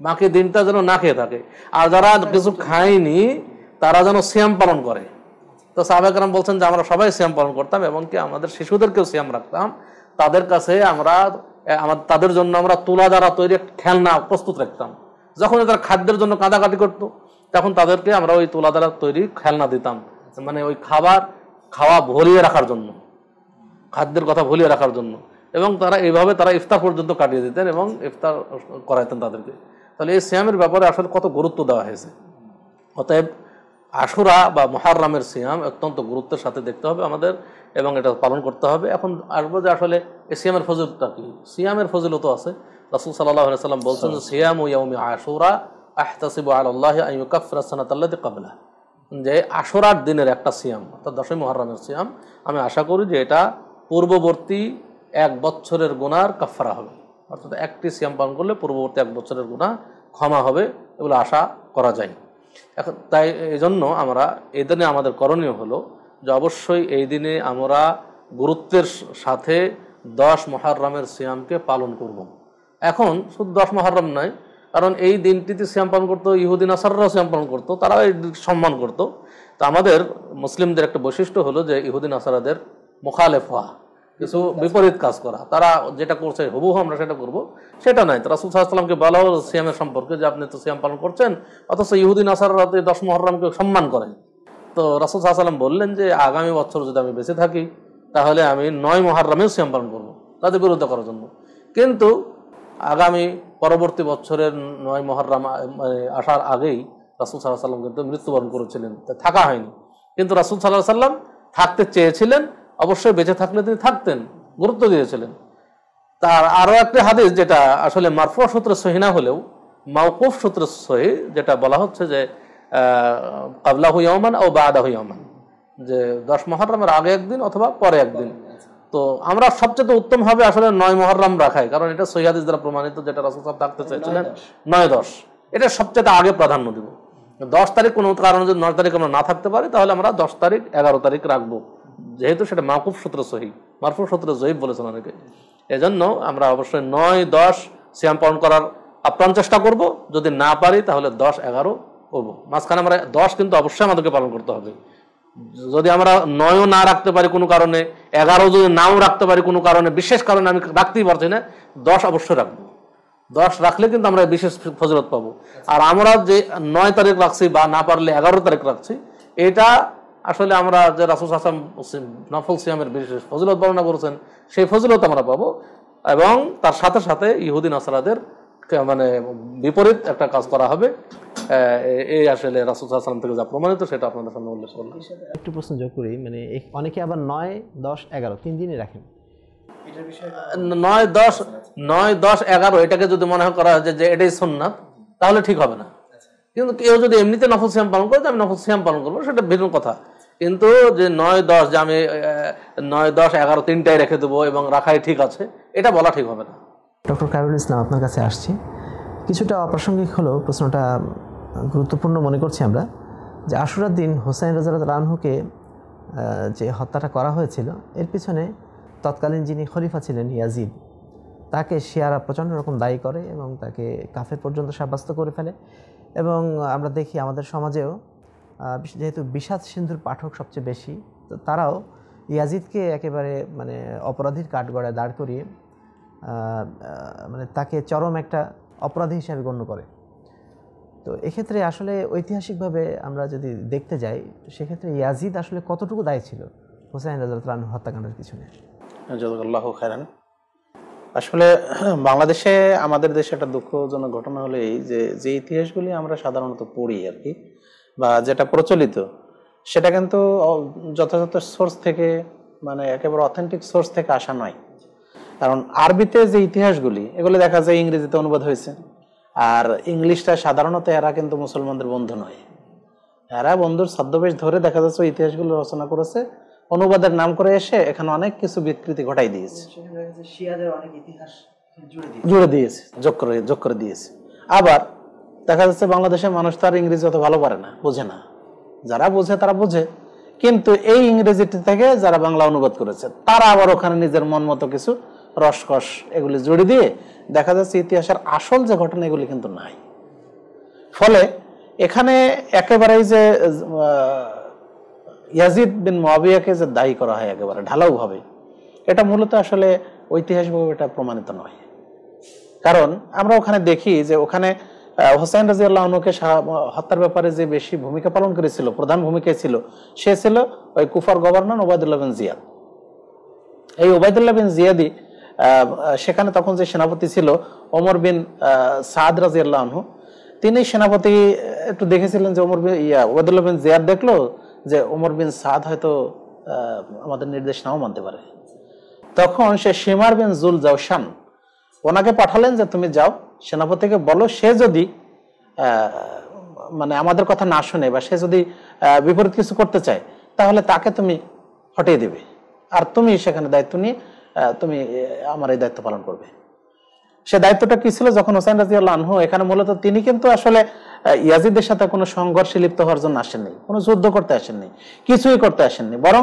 বাকি দিনটা যেন না খেয়ে থাকে আর যারা কিছু খায়নি তারা যেন শ্যাম পালন করে তো সাহাবাহাম বলছেন যে আমরা সবাই শ্যাম পালন করতাম এবং কি আমাদের শিশুদেরকেও শ্যাম রাখতাম তাদের কাছে আমরা আমার তাদের জন্য আমরা তুলা দ্বারা তৈরি খেলনা প্রস্তুত রাখতাম যখন তারা খাদ্যের জন্য কাঁদাকাটি করতো তখন তাদেরকে আমরা ওই তুলা দ্বারা তৈরি খেলনা দিতাম মানে ওই খাবার খাওয়া ভরিয়ে রাখার জন্য খাদ্যের কথা ভুলিয়ে রাখার জন্য এবং তারা এইভাবে তারা ইফতার পর্যন্ত কাটিয়ে দিতেন এবং ইফতার করাইতেন তাদেরকে তাহলে এই সিয়ামের ব্যাপারে আসলে কত গুরুত্ব দেওয়া হয়েছে অতএব আশুরা বা মহারামের সিয়াম অত্যন্ত গুরুত্বের সাথে দেখতে হবে আমাদের এবং এটা পালন করতে হবে এখন আসবো যে আসলে এই সিয়ামের ফজিলটা কি সিয়ামের তো আছে রাসুল সাল্লাহ সাল্লাম বলছেন যে সিয়াম ইয়ামি আশুরা আহতাসিব আল্লাহ ইউকাফরা কাবলা যে আশুরার দিনের একটা সিয়াম অর্থাৎ দশমী মহারামের সিয়াম আমি আশা করি যে এটা পূর্ববর্তী এক বছরের গুণার কাফারা হবে অর্থাৎ একটি সিয়াম পালন করলে পূর্ববর্তী এক বছরের গুণা ক্ষমা হবে এগুলো আশা করা যায় এখন তাই এই জন্য আমরা এই দিনে আমাদের করণীয় হলো যে অবশ্যই এই দিনে আমরা গুরুত্বের সাথে দশ মহারমের সিয়ামকে পালন করব। এখন শুধু দশ মহারম নয় কারণ এই দিনটিতে শ্যাম পালন করতো ইহুদিন আসাররাও শ্যাম পালন করতো তারাও এই সম্মান করতো তো আমাদের মুসলিমদের একটা বৈশিষ্ট্য হলো যে ইহুদিন আসারাদের মোখালেফ হওয়া কিছু বিপরীত কাজ করা তারা যেটা করছে হবু আমরা সেটা করব সেটা নাই তারা সুসাহামকে বলা হল সিয়ামের সম্পর্কে যে আপনি তো সিয়াম পালন করছেন অথচ ইহুদিন আসার রাতে দশ মহরমকে সম্মান করেন তো রাসুল সাহা বললেন যে আগামী বছর যদি আমি বেঁচে থাকি তাহলে আমি নয় মহারমেও সিয়াম পালন করবো তাদের বিরুদ্ধে করার জন্য কিন্তু আগামী পরবর্তী বছরের নয় মানে আসার আগেই রাসুল সাল্লাহ সাল্লাম কিন্তু মৃত্যুবরণ করেছিলেন থাকা হয়নি কিন্তু রাসুল সাল্লাহ সাল্লাম থাকতে চেয়েছিলেন অবশ্যই বেঁচে থাকলে তিনি থাকতেন গুরুত্ব দিয়েছিলেন তার আরও একটা হাদিস যেটা আসলে মারফু সূত্র সহিনা হলেও মাউকুফ সূত্র সহি যেটা বলা হচ্ছে যে কাবলা হুইয়মান ও বাদা হুইয়মান যে দশ মহরমের আগে একদিন অথবা পরে একদিন তো আমরা সবচেয়ে উত্তম হবে আসলে নয় মহরম রাখাই কারণ এটা সৈয়াদিস দ্বারা প্রমাণিত যেটা রাসুল সাহেব থাকতে চাইছিলেন নয় দশ এটা সবচেয়ে আগে প্রাধান্য দিব দশ তারিখ কোনো কারণে যদি নয় তারিখ আমরা না থাকতে পারি তাহলে আমরা দশ তারিখ এগারো তারিখ রাখবো যেহেতু সেটা মাকুফ সূত্র সহি মারফু সূত্র জহিব বলেছেন অনেকে এই জন্য আমরা অবশ্যই নয় দশ শ্যাম পালন করার আপ্রাণ চেষ্টা করব যদি না পারি তাহলে দশ এগারো করবো মাঝখানে আমরা দশ কিন্তু অবশ্যই আমাদেরকে পালন করতে হবে যদি আমরা নয়ও না রাখতে পারি কোনো কারণে এগারো যদি নাও রাখতে পারি কোনো কারণে বিশেষ কারণে আমি রাখতেই পারছি না দশ অবশ্যই রাখবো দশ রাখলে কিন্তু আমরা বিশেষ ফজরত পাবো আর আমরা যে নয় তারিখ রাখছি বা না পারলে এগারো তারিখ রাখছি এটা আসলে আমরা যে রাসুস আসাম নফল সিয়ামের বিশেষ ফজিলত বর্ণনা করেছেন সেই ফজিলত আমরা পাবো এবং তার সাথে সাথে ইহুদিন আসারাদের মানে বিপরীত একটা কাজ করা হবে এই আসলে রাসুল সাল্লাম থেকে যা প্রমাণিত সেটা আপনাদের সামনে উল্লেখ করলাম একটু প্রশ্ন যোগ করি মানে অনেকে আবার নয় দশ এগারো তিন দিনই রাখেন নয় দশ নয় দশ এগারো এটাকে যদি মনে করা হয় যে এটাই সুন্নাত তাহলে ঠিক হবে না কিন্তু কেউ যদি এমনিতে নফল শ্যাম পালন করে আমি নফল শ্যাম পালন করবো সেটা ভিন্ন কথা কিন্তু যে নয় দশ যে আমি নয় দশ এগারো তিনটায় রেখে দেবো এবং রাখাই ঠিক আছে এটা বলা ঠিক হবে না ডক্টর কাবিল ইসলাম আপনার কাছে আসছি কিছুটা অপ্রাসঙ্গিক হলেও প্রশ্নটা গুরুত্বপূর্ণ মনে করছি আমরা যে আশুরার দিন হোসাইন রাজারাত রানহুকে যে হত্যাটা করা হয়েছিল এর পিছনে তৎকালীন যিনি খলিফা ছিলেন ইয়াজিদ তাকে শিয়ারা প্রচণ্ড রকম দায়ী করে এবং তাকে কাফের পর্যন্ত সাব্যস্ত করে ফেলে এবং আমরা দেখি আমাদের সমাজেও যেহেতু বিষাদ সিন্ধুর পাঠক সবচেয়ে বেশি তো তারাও ইয়াজিদকে একেবারে মানে অপরাধীর কাঠগড়ায় দাঁড় করিয়ে মানে তাকে চরম একটা অপরাধী হিসাবে গণ্য করে তো এক্ষেত্রে আসলে ঐতিহাসিকভাবে আমরা যদি দেখতে যাই সেক্ষেত্রে ইয়াজিদ আসলে কতটুকু দায়ী ছিল হোসাইন রাজাল হত্যাকাণ্ডের পিছনে জাজাকাল্লাহ খায়রান আসলে বাংলাদেশে আমাদের দেশে একটা দুঃখজনক ঘটনা হলো এই যে যে ইতিহাসগুলি আমরা সাধারণত পড়ি আর কি বা যেটা প্রচলিত সেটা কিন্তু যথাযথ সোর্স থেকে মানে একেবারে অথেন্টিক সোর্স থেকে আসা নয় কারণ আরবিতে যে ইতিহাসগুলি এগুলো দেখা যায় ইংরেজিতে অনুবাদ হয়েছে আর ইংলিশটা সাধারণত এরা কিন্তু মুসলমানদের বন্ধু নয় এরা বন্ধুর ছদ্মবেশ ধরে দেখা যাচ্ছে ইতিহাসগুলো রচনা করেছে অনুবাদের নাম করে এসে এখানে অনেক কিছু বিকৃতি ঘটাই দিয়েছে জুড়ে দিয়েছে যোগ করে যোগ করে দিয়েছে আবার দেখা যাচ্ছে বাংলাদেশের মানুষ তো আর ইংরেজি অত ভালো পারে না বোঝে না যারা বোঝে তারা বোঝে কিন্তু এই ইংরেজিটি থেকে যারা বাংলা অনুবাদ করেছে তারা আবার ওখানে নিজের মন মতো কিছু রসকস এগুলি জুড়ে দিয়ে দেখা যাচ্ছে ইতিহাসের আসল যে ঘটনা এগুলি কিন্তু নাই ফলে এখানে একেবারেই যে ইয়াজিদ বিন মাবিয়াকে যে দায়ী করা হয় একেবারে ঢালাওভাবে এটা মূলত আসলে ঐতিহাসিকভাবে এটা প্রমাণিত নয় কারণ আমরা ওখানে দেখি যে ওখানে হোসাইন রাজি আল্লাহনুকে হত্যার ব্যাপারে যে বেশি ভূমিকা পালন করেছিল প্রধান ভূমিকায় ছিল সে ছিল ওই কুফার গভর্নর ওবায়দুল্লাহ বিন জিয়াদ এই ওবায়দুল্লাহ বিন জিয়াদি সেখানে তখন যে সেনাপতি ছিল ওমর বিন সাদ রাজি আল্লাহনু তিনি সেনাপতি একটু দেখেছিলেন যে ওমর বিন ইয়া ওবায়দুল্লাহ বিন জিয়াদ দেখলো যে ওমর বিন সাদ হয়তো আমাদের নির্দেশ নাও মানতে পারে তখন সে সীমার বিন জুল জাওসান ওনাকে পাঠালেন যে তুমি যাও সেনাপতিকে বলো সে যদি মানে আমাদের কথা না শুনে বা সে যদি বিপরীত কিছু করতে চায় তাহলে তাকে তুমি হটিয়ে দেবে আর তুমি সেখানে দায়িত্ব নিয়ে তুমি আমার এই দায়িত্ব পালন করবে সে দায়িত্বটা কি ছিল যখন হোসেন রাজি আল্লাহ এখানে মূলত তিনি কিন্তু আসলে ইয়াজিদের সাথে কোনো সংঘর্ষে লিপ্ত হওয়ার জন্য আসেননি কোনো যুদ্ধ করতে আসেননি কিছুই করতে আসেননি বরং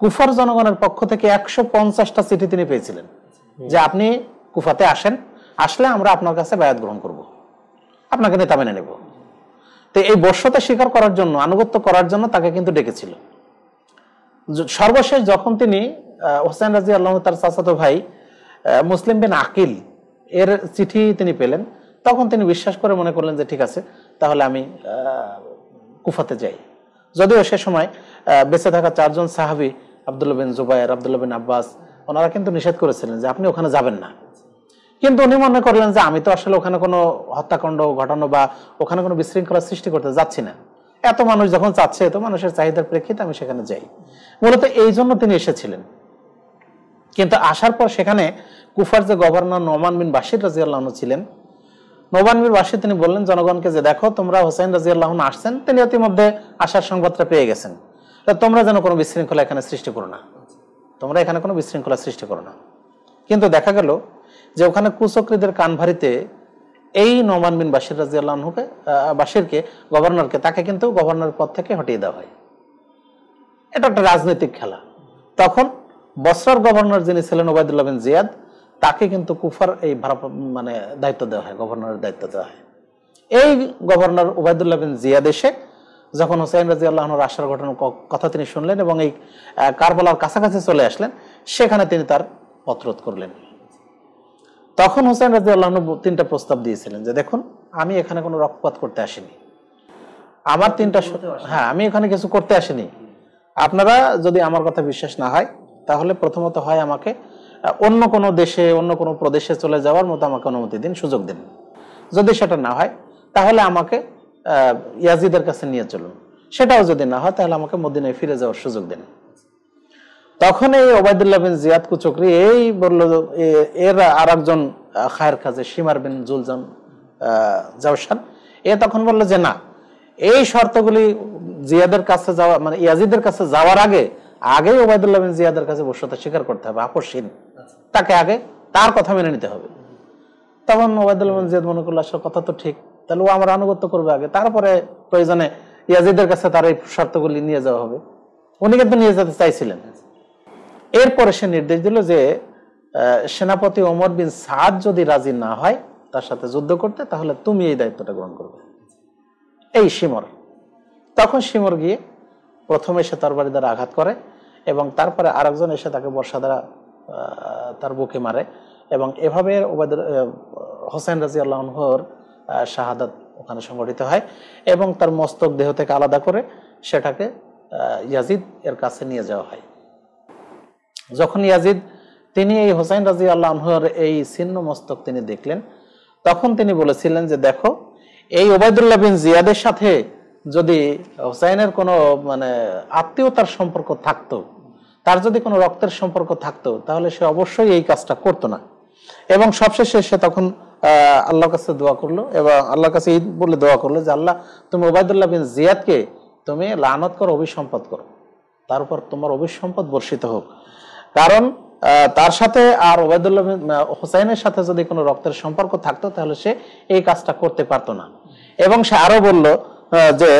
কুফার জনগণের পক্ষ থেকে একশো পঞ্চাশটা চিঠি তিনি পেয়েছিলেন যে আপনি কুফাতে আসেন আসলে আমরা আপনার কাছে বায়াত গ্রহণ করব। আপনাকে নেতা মেনে নেব তো এই বর্ষতা স্বীকার করার জন্য আনুগত্য করার জন্য তাকে কিন্তু ডেকেছিল সর্বশেষ যখন তিনি হোসেন রাজি আল্লাহ তার চাচাতো ভাই মুসলিম বিন আকিল এর চিঠি তিনি পেলেন তখন তিনি বিশ্বাস করে মনে করলেন যে ঠিক আছে তাহলে আমি কুফাতে যাই যদিও সে সময় বেঁচে থাকা চারজন সাহাবি আবদুল্লা বিন জুবাইর আবদুল্লা বিন আব্বাস ওনারা কিন্তু নিষেধ করেছিলেন যে আপনি ওখানে যাবেন না কিন্তু উনি মনে করলেন যে আমি তো আসলে ওখানে কোনো হত্যাকাণ্ড ঘটানো বা ওখানে কোনো বিশৃঙ্খলা সৃষ্টি করতে যাচ্ছি না এত মানুষ যখন চাচ্ছে এত মানুষের চাহিদার প্রেক্ষিতে আমি সেখানে যাই মূলত এই জন্য তিনি এসেছিলেন কিন্তু আসার পর সেখানে কুফার যে গভর্নর নোমান বিন বাসির রাজি ছিলেন নোমান বিন বাসির তিনি বললেন জনগণকে যে দেখো তোমরা হোসেন রাজি আসছেন তিনি ইতিমধ্যে আসার সংবাদটা পেয়ে গেছেন তা তোমরা যেন কোনো বিশৃঙ্খলা এখানে সৃষ্টি করো না তোমরা এখানে কোনো বিশৃঙ্খলা সৃষ্টি করো না কিন্তু দেখা গেল যে ওখানে কুচক্রীদের কানভারিতে এই নোমান বিন বাসির রাজি আল্লাহকে বাসিরকে গভর্নরকে তাকে কিন্তু গভর্নর পদ থেকে হটিয়ে দেওয়া হয় এটা একটা রাজনৈতিক খেলা তখন বসরার গভর্নর যিনি ছিলেন ওবায়দুল্লাহ বিন জিয়াদ তাকে কিন্তু কুফার এই ভাড়া মানে দায়িত্ব দেওয়া হয় গভর্নরের দায়িত্ব দেওয়া হয় এই গভর্নর ওবায়দুল্লাহ বিন জিয়াদ এসে যখন হুসাইন রাজি আল্লাহনুর আসার ঘটনার কথা তিনি শুনলেন এবং এই কারবালার কাছাকাছি চলে আসলেন সেখানে তিনি তার পত্রত করলেন তখন হোসেন রাজি আল্লাহনু তিনটা প্রস্তাব দিয়েছিলেন যে দেখুন আমি এখানে কোনো রক্তপাত করতে আসিনি আমার তিনটা হ্যাঁ আমি এখানে কিছু করতে আসিনি আপনারা যদি আমার কথা বিশ্বাস না হয় তাহলে প্রথমত হয় আমাকে অন্য কোনো দেশে অন্য কোনো প্রদেশে চলে যাওয়ার মতো আমাকে অনুমতি দিন সুযোগ দিন যদি সেটা না হয় তাহলে আমাকে ইয়াজিদের কাছে নিয়ে চলুন সেটাও যদি না হয় তাহলে আমাকে মদিনায় ফিরে যাওয়ার সুযোগ দিন তখন এই ওবায়দুল্লাহ বিন জিয়াদ কুচকরি এই বলল এর আর একজন খায়ের কাজে সীমার বিন জুলজন জাওসান এ তখন বলল যে না এই শর্তগুলি জিয়াদের কাছে যাওয়া মানে ইয়াজিদের কাছে যাওয়ার আগে আগে ওবায়দুল্লাহ জিয়াদের কাছে বসতা স্বীকার করতে হবে আকর্ষণ তাকে আগে তার কথা মেনে নিতে হবে তখন ওবায়দুল্লাহ জিয়াদ মনে করলো আসলে কথা তো ঠিক তাহলে ও আমার আনুগত্য করবে আগে তারপরে প্রয়োজনে ইয়াজিদের কাছে তার এই শর্তগুলি নিয়ে যাওয়া হবে উনি কিন্তু নিয়ে যেতে চাইছিলেন এরপরে সে নির্দেশ দিল যে সেনাপতি ওমর বিন সাদ যদি রাজি না হয় তার সাথে যুদ্ধ করতে তাহলে তুমি এই দায়িত্বটা গ্রহণ করবে এই সিমর তখন সিমর গিয়ে প্রথমে সে তরবারি দ্বারা আঘাত করে এবং তারপরে আরেকজন এসে তাকে বর্ষা দ্বারা তার বুকে মারে এবং এভাবে ওবায়দুল হোসেন রাজি আল্লাহর শাহাদাত ওখানে সংগঠিত হয় এবং তার মস্তক দেহ থেকে আলাদা করে সেটাকে ইয়াজিদ এর কাছে নিয়ে যাওয়া হয় যখন ইয়াজিদ তিনি এই হোসাইন রাজি আল্লাহর এই ছিন্ন মস্তক তিনি দেখলেন তখন তিনি বলেছিলেন যে দেখো এই ওবায়দুল্লাহ বিন জিয়াদের সাথে যদি হুসাইনের কোনো মানে আত্মীয়তার সম্পর্ক থাকতো তার যদি কোনো রক্তের সম্পর্ক থাকতো তাহলে সে অবশ্যই এই কাজটা করতো না এবং সবশেষে সে তখন আল্লাহর কাছে দোয়া করলো এবং আল্লাহর কাছে ঈদ বলে দোয়া করলো যে আল্লাহ তুমি ওবায়দুল্লাহ বিন জিয়াদকে তুমি লানত করো অভিসম্পদ করো তার উপর তোমার অভিসম্পদ বর্ষিত হোক কারণ তার সাথে আর ওবায়দুল্লাহ হুসাইনের সাথে যদি কোনো রক্তের সম্পর্ক থাকতো তাহলে সে এই কাজটা করতে পারতো না এবং সে আরো বলল যে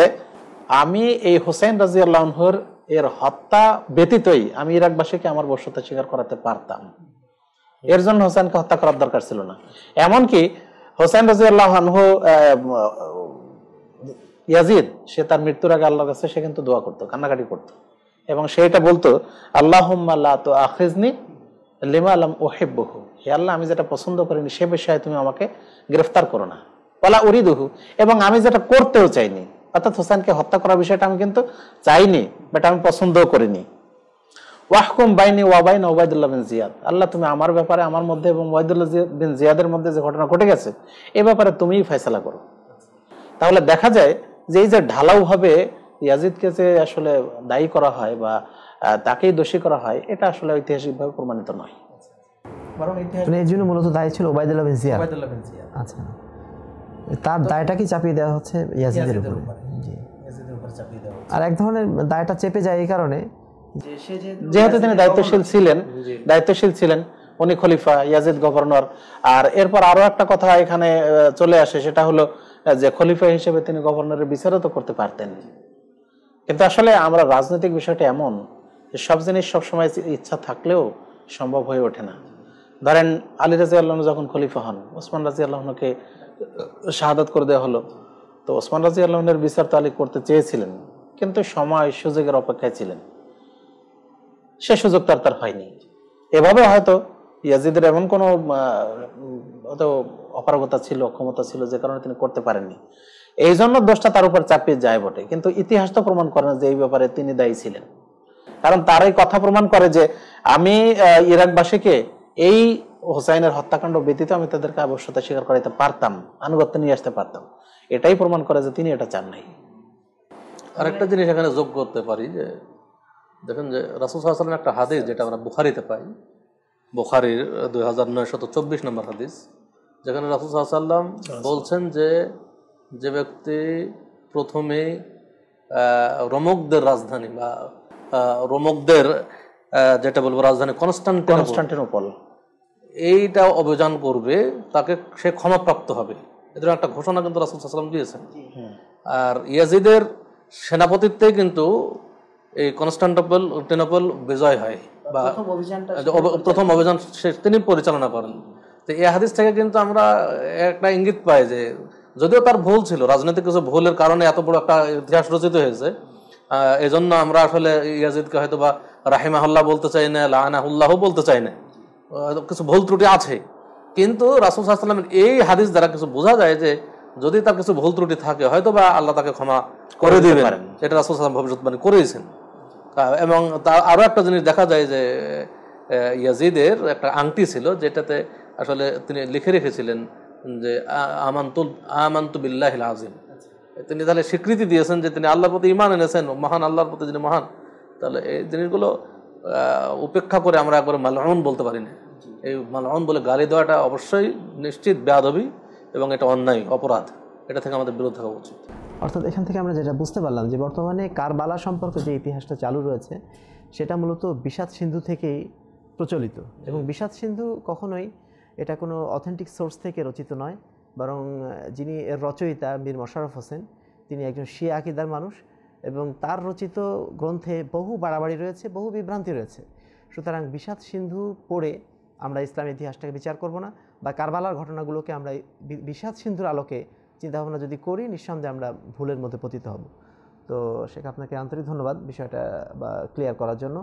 আমি এই হোসেন রাজি আল্লাহর এর হত্যা ব্যতীতই আমি ইরাকবাসীকে আমার বস্যতা স্বীকার করাতে পারতাম এর জন্য হোসেনকে হত্যা করার দরকার ছিল না এমনকি হোসেন রাজি আল্লাহ ইয়াজিদ সে তার মৃত্যুর আগে আল্লাহর কাছে সে কিন্তু দোয়া করতো কান্নাকাটি করতো এবং সে এটা বলতো আল্লাহ তো আখিজনি লিমা আলম ওহেব্বহু হে আল্লাহ আমি যেটা পছন্দ করিনি সে বিষয়ে তুমি আমাকে গ্রেফতার করো না ওলা উরিদুহু এবং আমি যেটা করতেও চাইনি অর্থাৎ হোসেনকে হত্যা করার বিষয়টা আমি কিন্তু চাইনি বাট আমি পছন্দও করিনি ওয়াহকুম বাইনি ওয়াবাইন ওবায়দুল্লাহ বিন জিয়াদ আল্লাহ তুমি আমার ব্যাপারে আমার মধ্যে এবং ওয়াইদুল্লাহ বিন জিয়াদের মধ্যে যে ঘটনা ঘটে গেছে এ ব্যাপারে তুমিই করো তাহলে দেখা যায় যে এই যে ঢালাওভাবে ইয়াজিদকে যে আসলে দায়ী করা হয় বা তাকেই দোষী করা হয় এটা আসলে ঐতিহাসিকভাবে প্রমাণিত নয় আচ্ছা। বরং মানে জন্য মূলত দায়ী ছিল ওবায়দুল্লাহ বিন জিয়াদ আচ্ছা তার দায়টা কি চাপিয়ে দেওয়া হচ্ছে ইয়াজিদের উপরে আর এক ধরনের দায়টা চেপে যায় এই কারণে যেহেতু তিনি দায়িত্বশীল ছিলেন দায়িত্বশীল ছিলেন উনি খলিফা ইয়াজিদ গভর্নর আর এরপর আরো একটা কথা এখানে চলে আসে সেটা হলো যে খলিফা হিসেবে তিনি গভর্নরের বিচারও তো করতে পারতেন কিন্তু আসলে আমরা রাজনৈতিক বিষয়টা এমন যে সব জিনিস সবসময় ইচ্ছা থাকলেও সম্ভব হয়ে ওঠে না ধরেন আলী রাজি আল্লাহ যখন খলিফা হন ওসমান রাজি আল্লাহকে শাহাদাত করে দেওয়া হলো তো ওসমান রাজি আল্লাহনের বিচার তালিক করতে চেয়েছিলেন কিন্তু সময় সুযোগের অপেক্ষায় ছিলেন সে সুযোগ তার তার হয়নি এভাবে হয়তো ইয়াজিদের এমন কোনো হয়তো অপারগতা ছিল অক্ষমতা ছিল যে কারণে তিনি করতে পারেননি এই জন্য দোষটা তার উপর চাপিয়ে যায় বটে কিন্তু ইতিহাস তো প্রমাণ করে না যে এই ব্যাপারে তিনি দায়ী ছিলেন কারণ তার এই কথা প্রমাণ করে যে আমি ইরাকবাসীকে এই হোসাইনের হত্যাকাণ্ড ব্যতীত আমি তাদেরকে আবশ্যতা স্বীকার করাইতে পারতাম আনুগত্য নিয়ে আসতে পারতাম এটাই প্রমাণ করে যে তিনি এটা চান নাই আরেকটা জিনিস এখানে যোগ করতে পারি যে দেখেন যে রাসুল সাল্লামের একটা হাদিস যেটা আমরা বুখারিতে পাই বুখারির দুই হাজার নয়শত চব্বিশ নম্বর হাদিস যেখানে রাসুল সাল্লাম আচ্ছা। বলছেন যে যে ব্যক্তি প্রথমে রোমকদের রাজধানী বা রোমকদের যেটা বলবো রাজধানী কনস্টান্টিনোপল এইটা অভিযান করবে তাকে সে ক্ষমাপ্রাপ্ত হবে এদের একটা ঘোষণা কিন্তু রাসুল সাল্লাম দিয়েছেন আর ইয়াজিদের সেনাপতিত্বে কিন্তু এই কনস্টান্টেবল টেনপল বিজয় হয় বা প্রথম অভিযান তিনি পরিচালনা করেন তো এই হাদিস থেকে কিন্তু আমরা একটা ইঙ্গিত পাই যে যদিও তার ভুল ছিল রাজনৈতিক কিছু ভুলের কারণে এত বড় একটা ইতিহাস রচিত হয়েছে এজন্য আমরা আসলে ইয়াজিদকে হয়তো বা রাহিমাহুল্লাহ বলতে চাই না লাহানাহুল্লাহ বলতে চাই না কিছু ভুল ত্রুটি আছে কিন্তু রাসুল সাহাশালামের এই হাদিস দ্বারা কিছু বোঝা যায় যে যদি তার কিছু ভুল ত্রুটি থাকে হয়তো বা আল্লাহ তাকে ক্ষমা করে দিতে পারেন সেটা রাসুল ভবিষ্যৎ ভবিষ্যৎবাণী করেছেন এবং তার আরও একটা জিনিস দেখা যায় যে ইয়াজিদের একটা আংটি ছিল যেটাতে আসলে তিনি লিখে রেখেছিলেন যে আমান্তুল আমান্তু বিল্লাহ আজিম তিনি তাহলে স্বীকৃতি দিয়েছেন যে তিনি আল্লাহর প্রতি ইমান এনেছেন মহান আল্লাহর প্রতি যিনি মহান তাহলে এই জিনিসগুলো উপেক্ষা করে আমরা একবার মালহন বলতে পারি না এই মালহন বলে গালি দেওয়াটা অবশ্যই নিশ্চিত ব্যাধবি এবং এটা অন্যায় অপরাধ এটা থেকে আমাদের বিরত থাকা উচিত অর্থাৎ এখান থেকে আমরা যেটা বুঝতে পারলাম যে বর্তমানে কারবালা সম্পর্কে যে ইতিহাসটা চালু রয়েছে সেটা মূলত বিষাদ সিন্ধু থেকেই প্রচলিত এবং বিষাদ সিন্ধু কখনোই এটা কোনো অথেন্টিক সোর্স থেকে রচিত নয় বরং যিনি এর রচয়িতা মীর মোশাররফ হোসেন তিনি একজন শিয়া আকিদার মানুষ এবং তার রচিত গ্রন্থে বহু বাড়াবাড়ি রয়েছে বহু বিভ্রান্তি রয়েছে সুতরাং বিষাদ সিন্ধু পড়ে আমরা ইসলাম ইতিহাসটাকে বিচার করব না বা কারবালার ঘটনাগুলোকে আমরা বিষাদ সিন্ধুর আলোকে চিন্তাভাবনা যদি করি নিঃসন্দেহে আমরা ভুলের মধ্যে পতিত হব তো সেটা আপনাকে আন্তরিক ধন্যবাদ বিষয়টা বা ক্লিয়ার করার জন্য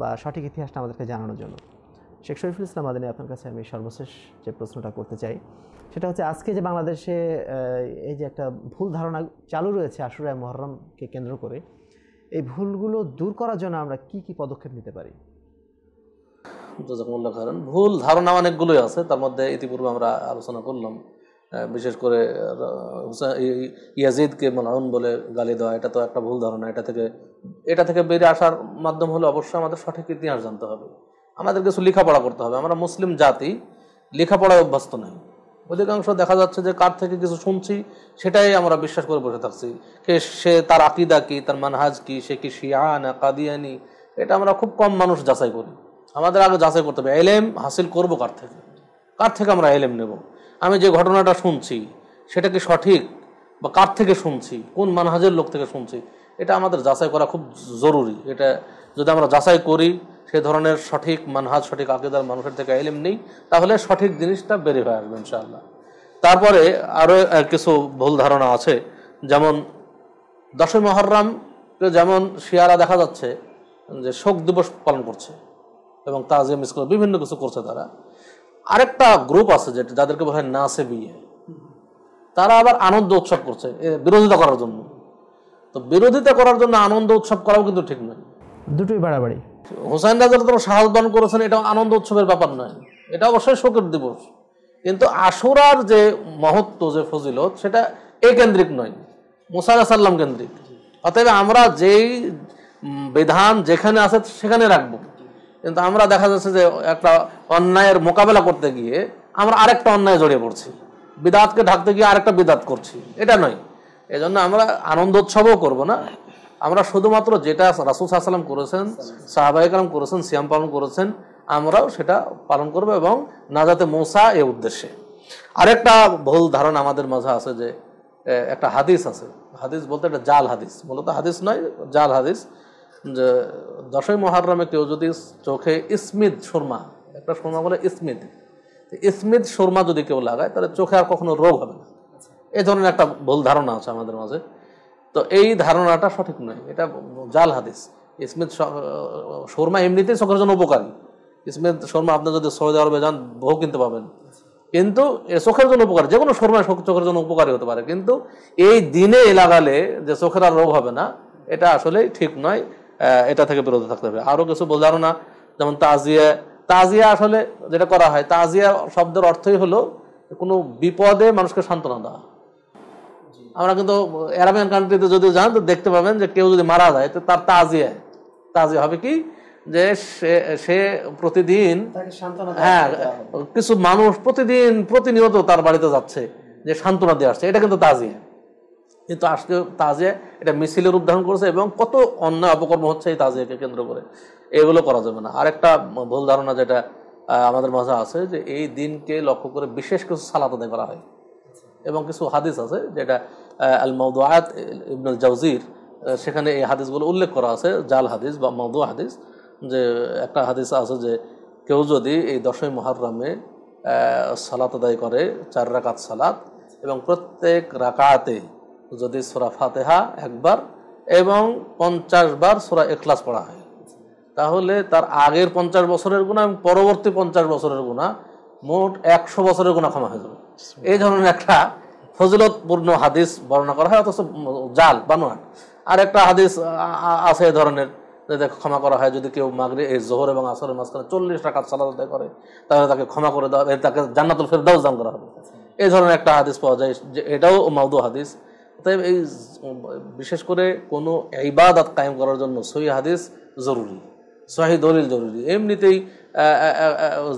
বা সঠিক ইতিহাসটা আমাদেরকে জানানোর জন্য শেখ শরীফুল ইসলাম আদানি আপনার কাছে আমি সর্বশেষ যে প্রশ্নটা করতে চাই সেটা হচ্ছে আজকে যে বাংলাদেশে এই যে একটা ভুল ধারণা চালু রয়েছে আশুরায় মহরমকে কেন্দ্র করে এই ভুলগুলো দূর করার জন্য আমরা কি কি পদক্ষেপ নিতে পারি ভুল ধারণা অনেকগুলোই আছে তার মধ্যে ইতিপূর্বে আমরা আলোচনা করলাম বিশেষ করে ইয়াজিদকে মলাউন বলে গালি দেওয়া এটা তো একটা ভুল ধারণা এটা থেকে এটা থেকে বেরিয়ে আসার মাধ্যম হলে অবশ্যই আমাদের সঠিক ইতিহাস জানতে হবে আমাদের কিছু লেখাপড়া করতে হবে আমরা মুসলিম জাতি লেখাপড়ায় অভ্যস্ত নাই অধিকাংশ দেখা যাচ্ছে যে কার থেকে কিছু শুনছি সেটাই আমরা বিশ্বাস করে বসে থাকছি কে সে তার আকিদা কি তার মানহাজ কি সে কি শিয়া না কাদিয়ানি এটা আমরা খুব কম মানুষ যাচাই করি আমাদের আগে যাচাই করতে হবে এলেম হাসিল করব কার থেকে কার থেকে আমরা এলেম নেব আমি যে ঘটনাটা শুনছি সেটা কি সঠিক বা কার থেকে শুনছি কোন মানহাজের লোক থেকে শুনছি এটা আমাদের যাচাই করা খুব জরুরি এটা যদি আমরা যাচাই করি সে ধরনের সঠিক মানহাজ সঠিক আকিদার মানুষের থেকে এলিম নেই তাহলে সঠিক জিনিসটা বেরিয়ে হয়ে আসবে ইনশাআল্লাহ তারপরে আরও কিছু ভুল ধারণা আছে যেমন দশই মহরম যেমন শিয়ারা দেখা যাচ্ছে যে শোক দিবস পালন করছে এবং তাজিম স্কুল বিভিন্ন কিছু করছে তারা আরেকটা গ্রুপ আছে যেটা যাদেরকে বলা হয় নাসে বিয়ে তারা আবার আনন্দ উৎসব করছে বিরোধিতা করার জন্য তো বিরোধিতা করার জন্য আনন্দ উৎসব করাও কিন্তু ঠিক নয় দুটোই বাড়াবাড়ি হোসাইন রাজার তারা সাহসবান করেছেন এটা আনন্দ উৎসবের ব্যাপার নয় এটা অবশ্যই শোকের দিবস কিন্তু আশুরার যে মহত্ব যে ফজিলত সেটা এ কেন্দ্রিক নয় মুসার সাল্লাম কেন্দ্রিক অতএব আমরা যেই বিধান যেখানে আছে সেখানে রাখব কিন্তু আমরা দেখা যাচ্ছে যে একটা অন্যায়ের মোকাবেলা করতে গিয়ে আমরা আরেকটা অন্যায় জড়িয়ে পড়ছি বিদাতকে ঢাকতে গিয়ে আরেকটা বিদাত করছি এটা নয় এজন্য আমরা আনন্দ উৎসবও করবো না আমরা শুধুমাত্র যেটা রাসুল সাহসালাম করেছেন সাহাবাহিকালাম করেছেন সিয়াম পালন করেছেন আমরাও সেটা পালন করব এবং নাজাতে মোসা এ উদ্দেশ্যে আরেকটা ভুল ধারণা আমাদের মাঝে আছে যে একটা হাদিস আছে হাদিস বলতে একটা জাল হাদিস মূলত হাদিস নয় জাল হাদিস যে দশই মহারমে কেউ যদি চোখে ইসমিদ সুরমা একটা সুরমা বলে ইসমিদ ইসমিদ সুরমা যদি কেউ লাগায় তাহলে চোখে আর কখনো রোগ হবে না এ ধরনের একটা ভুল ধারণা আছে আমাদের মাঝে তো এই ধারণাটা সঠিক নয় এটা জাল হাদিস ইসমেদ শর্মা এমনিতেই চোখের জন্য উপকারী ইসমেদ শর্মা আপনি যদি সৌদি আরবে যান বহু কিনতে পাবেন কিন্তু চোখের জন্য উপকার যে কোনো শর্মা চোখের জন্য উপকারী হতে পারে কিন্তু এই দিনে লাগালে যে চোখের আর রোগ হবে না এটা আসলে ঠিক নয় এটা থেকে বিরত থাকতে হবে আরও কিছু বোঝার না যেমন তাজিয়া তাজিয়া আসলে যেটা করা হয় তাজিয়া শব্দের অর্থই হলো কোনো বিপদে মানুষকে সান্ত্বনা দেওয়া আমরা কিন্তু অ্যারাবিয়ান কান্ট্রিতে যদি যান তো দেখতে পাবেন যে কেউ যদি মারা যায় তো তার তাজিয়া তাজিয়া হবে কি যে সে প্রতিদিন হ্যাঁ কিছু মানুষ প্রতিদিন প্রতিনিয়ত তার বাড়িতে যাচ্ছে যে সান্ত্বনা দিয়ে আসছে এটা কিন্তু তাজিয়া কিন্তু আজকে তাজিয়া এটা মিছিলের উদ্ধারণ করেছে এবং কত অন্য অপকর্ম হচ্ছে এই তাজিয়াকে কেন্দ্র করে এগুলো করা যাবে না আরেকটা ভুল ধারণা যেটা আমাদের মাঝে আছে যে এই দিনকে লক্ষ্য করে বিশেষ কিছু সালাত আদায় করা হয় এবং কিছু হাদিস আছে যেটা আল ইবনুল জাউজির সেখানে এই হাদিসগুলো উল্লেখ করা আছে জাল হাদিস বা মৌদু হাদিস যে একটা হাদিস আছে যে কেউ যদি এই দশই মহারমে সালাত আদায় করে চার রাকাত সালাত এবং প্রত্যেক রাকাতে যদি সোরা ফাতেহা একবার এবং পঞ্চাশ বার সোরা এখলাস পড়া হয় তাহলে তার আগের পঞ্চাশ বছরের গুণা এবং পরবর্তী পঞ্চাশ বছরের গুণা মোট একশো বছরের গুণা ক্ষমা হয়ে যাবে এই ধরনের একটা ফজিলতপূর্ণ হাদিস বর্ণনা করা হয় অথচ জাল বানোয়াট আর একটা হাদিস আছে এ ধরনের যাতে ক্ষমা করা হয় যদি কেউ মাগরে এই জোহর এবং আসরের মাঝখানে চল্লিশ টাকা সালাদ আদায় করে তাহলে তাকে ক্ষমা করে দেওয়া তাকে জান্নাতুল ফেরদাউস দান করা হবে এই ধরনের একটা হাদিস পাওয়া যায় যে এটাও মাউদু হাদিস তাই এই বিশেষ করে কোনো ইবাদত কায়েম করার জন্য সহি হাদিস জরুরি সহি দলিল জরুরি এমনিতেই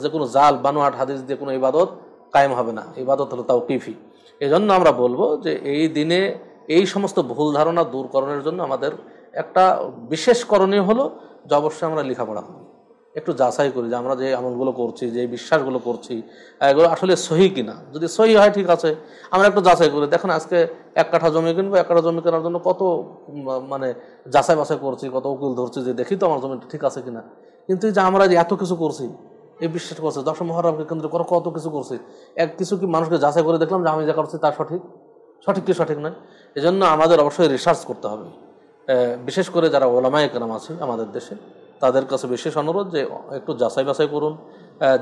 যে কোনো জাল বানোয়াট হাদিস দিয়ে কোনো ইবাদত কায়েম হবে না ইবাদত হলো তাও কিফি এজন্য আমরা বলবো যে এই দিনে এই সমস্ত ভুল ধারণা দূর করণের জন্য আমাদের একটা বিশেষ করণীয় হলো যে অবশ্যই আমরা লেখাপড়া করি একটু যাচাই করি যে আমরা যে আমলগুলো করছি যে বিশ্বাসগুলো করছি এগুলো আসলে সহি কিনা যদি সহি হয় ঠিক আছে আমরা একটু যাচাই করি দেখুন আজকে এক কাঠা জমি কিনবো এক কাঠা জমি কেনার জন্য কত মানে যাচাই বাছাই করছি কত উকিল ধরছি যে দেখি তো আমার জমিটা ঠিক আছে কিনা কিন্তু যে আমরা যে এত কিছু করছি এই বিশ্বাস করছে দশম মহারামকে কেন্দ্র করে কত কিছু করছে এক কিছু কি মানুষকে যাচাই করে দেখলাম যে আমি যা করছি তা সঠিক সঠিক কি সঠিক নয় এজন্য আমাদের অবশ্যই রিসার্চ করতে হবে বিশেষ করে যারা ওলামায় কেরাম আছে আমাদের দেশে তাদের কাছে বিশেষ অনুরোধ যে একটু যাচাই বাছাই করুন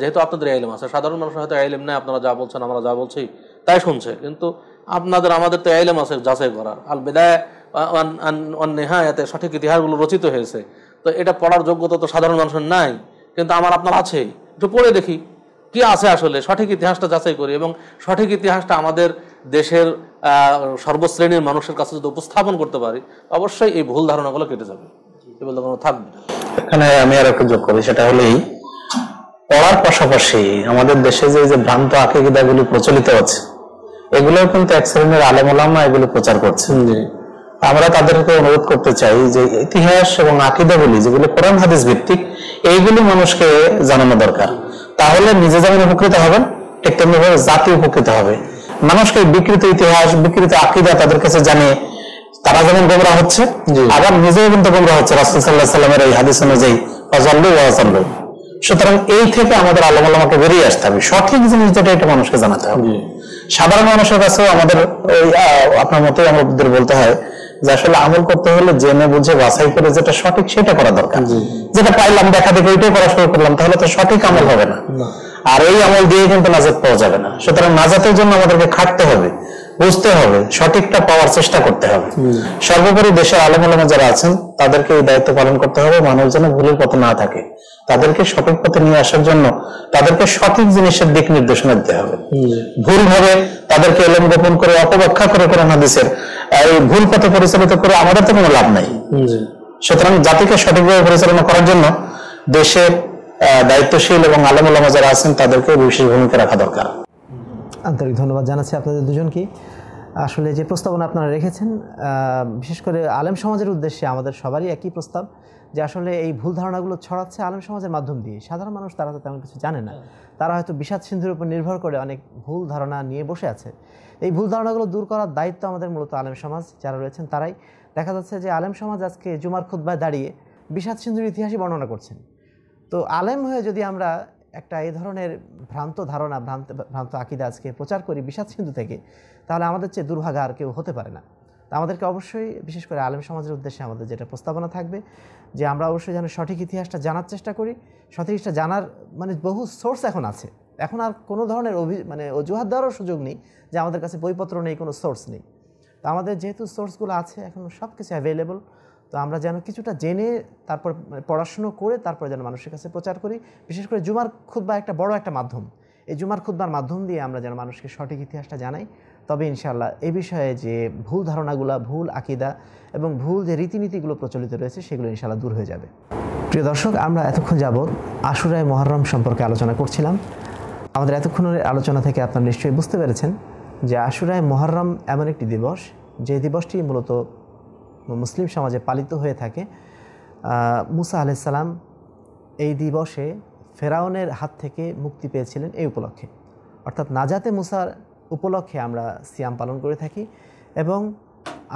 যেহেতু আপনাদের আইলেম আছে সাধারণ মানুষ হয়তো আইলেম নেই আপনারা যা বলছেন আমরা যা বলছি তাই শুনছে কিন্তু আপনাদের আমাদের তো আইলেম আছে যাচাই করার আল বেদায় এতে সঠিক ইতিহাসগুলো রচিত হয়েছে তো এটা পড়ার যোগ্যতা তো সাধারণ মানুষের নাই কিন্তু আমার আপনার আছেই একটু পড়ে দেখি কি আছে আসলে সঠিক ইতিহাসটা যাচাই করি এবং সঠিক ইতিহাসটা আমাদের দেশের সর্বশ্রেণীর মানুষের কাছে যদি উপস্থাপন করতে পারি অবশ্যই এই ভুল ধারণাগুলো কেটে যাবে থাকবে এখানে আমি আর একটু যোগ করি সেটা হলেই পড়ার পাশাপাশি আমাদের দেশে যে যে ভ্রান্ত আকিদাগুলি প্রচলিত আছে এগুলো কিন্তু এক শ্রেণীর আলেমুলামা এগুলো প্রচার যে আমরা তাদেরকে অনুরোধ করতে চাই যে ইতিহাস এবং আকিদাগুলি যেগুলো কোরআন হাদিস ভিত্তিক এইগুলি মানুষকে জানানো দরকার তাহলে নিজে যেমন উপকৃত হবেন ঠিক তেমনি ভাবে জাতি উপকৃত হবে মানুষকে বিকৃত ইতিহাস বিকৃত আকিদা তাদের কাছে জানিয়ে তারা যেমন গোমরা হচ্ছে আবার নিজেও কিন্তু গোমরা হচ্ছে রাসুল সাল্লাহ সাল্লামের এই হাদিস অনুযায়ী অজল্ল অজল্লু সুতরাং এই থেকে আমাদের আলম আলমাকে বেরিয়ে আসতে হবে সঠিক জিনিস যেটা এটা মানুষকে জানাতে হবে সাধারণ মানুষের কাছেও আমাদের আপনার মতোই আমাদের বলতে হয় যে আসলে আমল করতে হলে জেনে বুঝে বাছাই করে যেটা সঠিক সেটা করা দরকার যেটা পাইলাম দেখা দেখে ওইটাই করা শুরু করলাম তাহলে তো সঠিক আমল হবে না আর এই আমল দিয়ে কিন্তু নাজাত পাওয়া যাবে না সুতরাং নাজাতের জন্য আমাদেরকে খাটতে হবে বুঝতে হবে সঠিকটা পাওয়ার চেষ্টা করতে হবে সর্বোপরি দেশের আলম আলমে যারা আছেন তাদেরকে এই দায়িত্ব পালন করতে হবে মানুষ যেন ভুলের পথে না থাকে তাদেরকে সঠিক পথে নিয়ে আসার জন্য তাদেরকে সঠিক জিনিসের দিক নির্দেশনা দিতে হবে ভুলভাবে তাদেরকে এলম গোপন করে অপব্যাখ্যা করে কোরআন হাদিসের এই ভুল পথে পরিচালিত করে আমাদের তো কোনো লাভ নাই সুতরাং জাতিকে সঠিকভাবে পরিচালনা করার জন্য দেশের দায়িত্বশীল এবং আলম আলমা যারা আছেন তাদেরকে বিশেষ ভূমিকা রাখা দরকার আন্তরিক ধন্যবাদ জানাচ্ছি আপনাদের দুজনকে আসলে যে প্রস্তাবনা আপনারা রেখেছেন বিশেষ করে আলেম সমাজের উদ্দেশ্যে আমাদের সবারই একই প্রস্তাব যে আসলে এই ভুল ধারণাগুলো ছড়াচ্ছে আলেম সমাজের মাধ্যম দিয়ে সাধারণ মানুষ তারা তো তেমন কিছু জানে না তারা হয়তো বিষাদ সিন্ধুর উপর নির্ভর করে অনেক ভুল ধারণা নিয়ে বসে আছে এই ভুল ধারণাগুলো দূর করার দায়িত্ব আমাদের মূলত আলেম সমাজ যারা রয়েছেন তারাই দেখা যাচ্ছে যে আলেম সমাজ আজকে জুমার খুদ্বায় দাঁড়িয়ে বিষাদ সিন্ধুর ইতিহাসই বর্ণনা করছেন তো আলেম হয়ে যদি আমরা একটা এই ধরনের ভ্রান্ত ধারণা ভ্রান্ত ভ্রান্ত আকিদা আজকে প্রচার করি বিষাদ সিন্ধু থেকে তাহলে আমাদের চেয়ে দুর্ভাগা আর কেউ হতে পারে না তা আমাদেরকে অবশ্যই বিশেষ করে আলেম সমাজের উদ্দেশ্যে আমাদের যেটা প্রস্তাবনা থাকবে যে আমরা অবশ্যই যেন সঠিক ইতিহাসটা জানার চেষ্টা করি সঠিক ইতিহাসটা জানার মানে বহু সোর্স এখন আছে এখন আর কোনো ধরনের অভি মানে অজুহাত দেওয়ারও সুযোগ নেই যে আমাদের কাছে বইপত্র নেই কোনো সোর্স নেই তো আমাদের যেহেতু সোর্সগুলো আছে এখন সব কিছু অ্যাভেলেবল তো আমরা যেন কিছুটা জেনে তারপর মানে পড়াশুনো করে তারপর যেন মানুষের কাছে প্রচার করি বিশেষ করে জুমার খুদ্া একটা বড় একটা মাধ্যম এই জুমার খুদ্বার মাধ্যম দিয়ে আমরা যেন মানুষকে সঠিক ইতিহাসটা জানাই তবে ইনশাআল্লাহ এ বিষয়ে যে ভুল ধারণাগুলো ভুল আকিদা এবং ভুল যে রীতিনীতিগুলো প্রচলিত রয়েছে সেগুলো ইনশাআল্লাহ দূর হয়ে যাবে প্রিয় দর্শক আমরা এতক্ষণ যাবৎ আশুরায় মহরম সম্পর্কে আলোচনা করছিলাম আমাদের এতক্ষণের আলোচনা থেকে আপনারা নিশ্চয়ই বুঝতে পেরেছেন যে আশুরায় মহরম এমন একটি দিবস যে দিবসটি মূলত মুসলিম সমাজে পালিত হয়ে থাকে মুসা আলাইসাল্লাম এই দিবসে ফেরাউনের হাত থেকে মুক্তি পেয়েছিলেন এই উপলক্ষে অর্থাৎ নাজাতে মুসার উপলক্ষে আমরা সিয়াম পালন করে থাকি এবং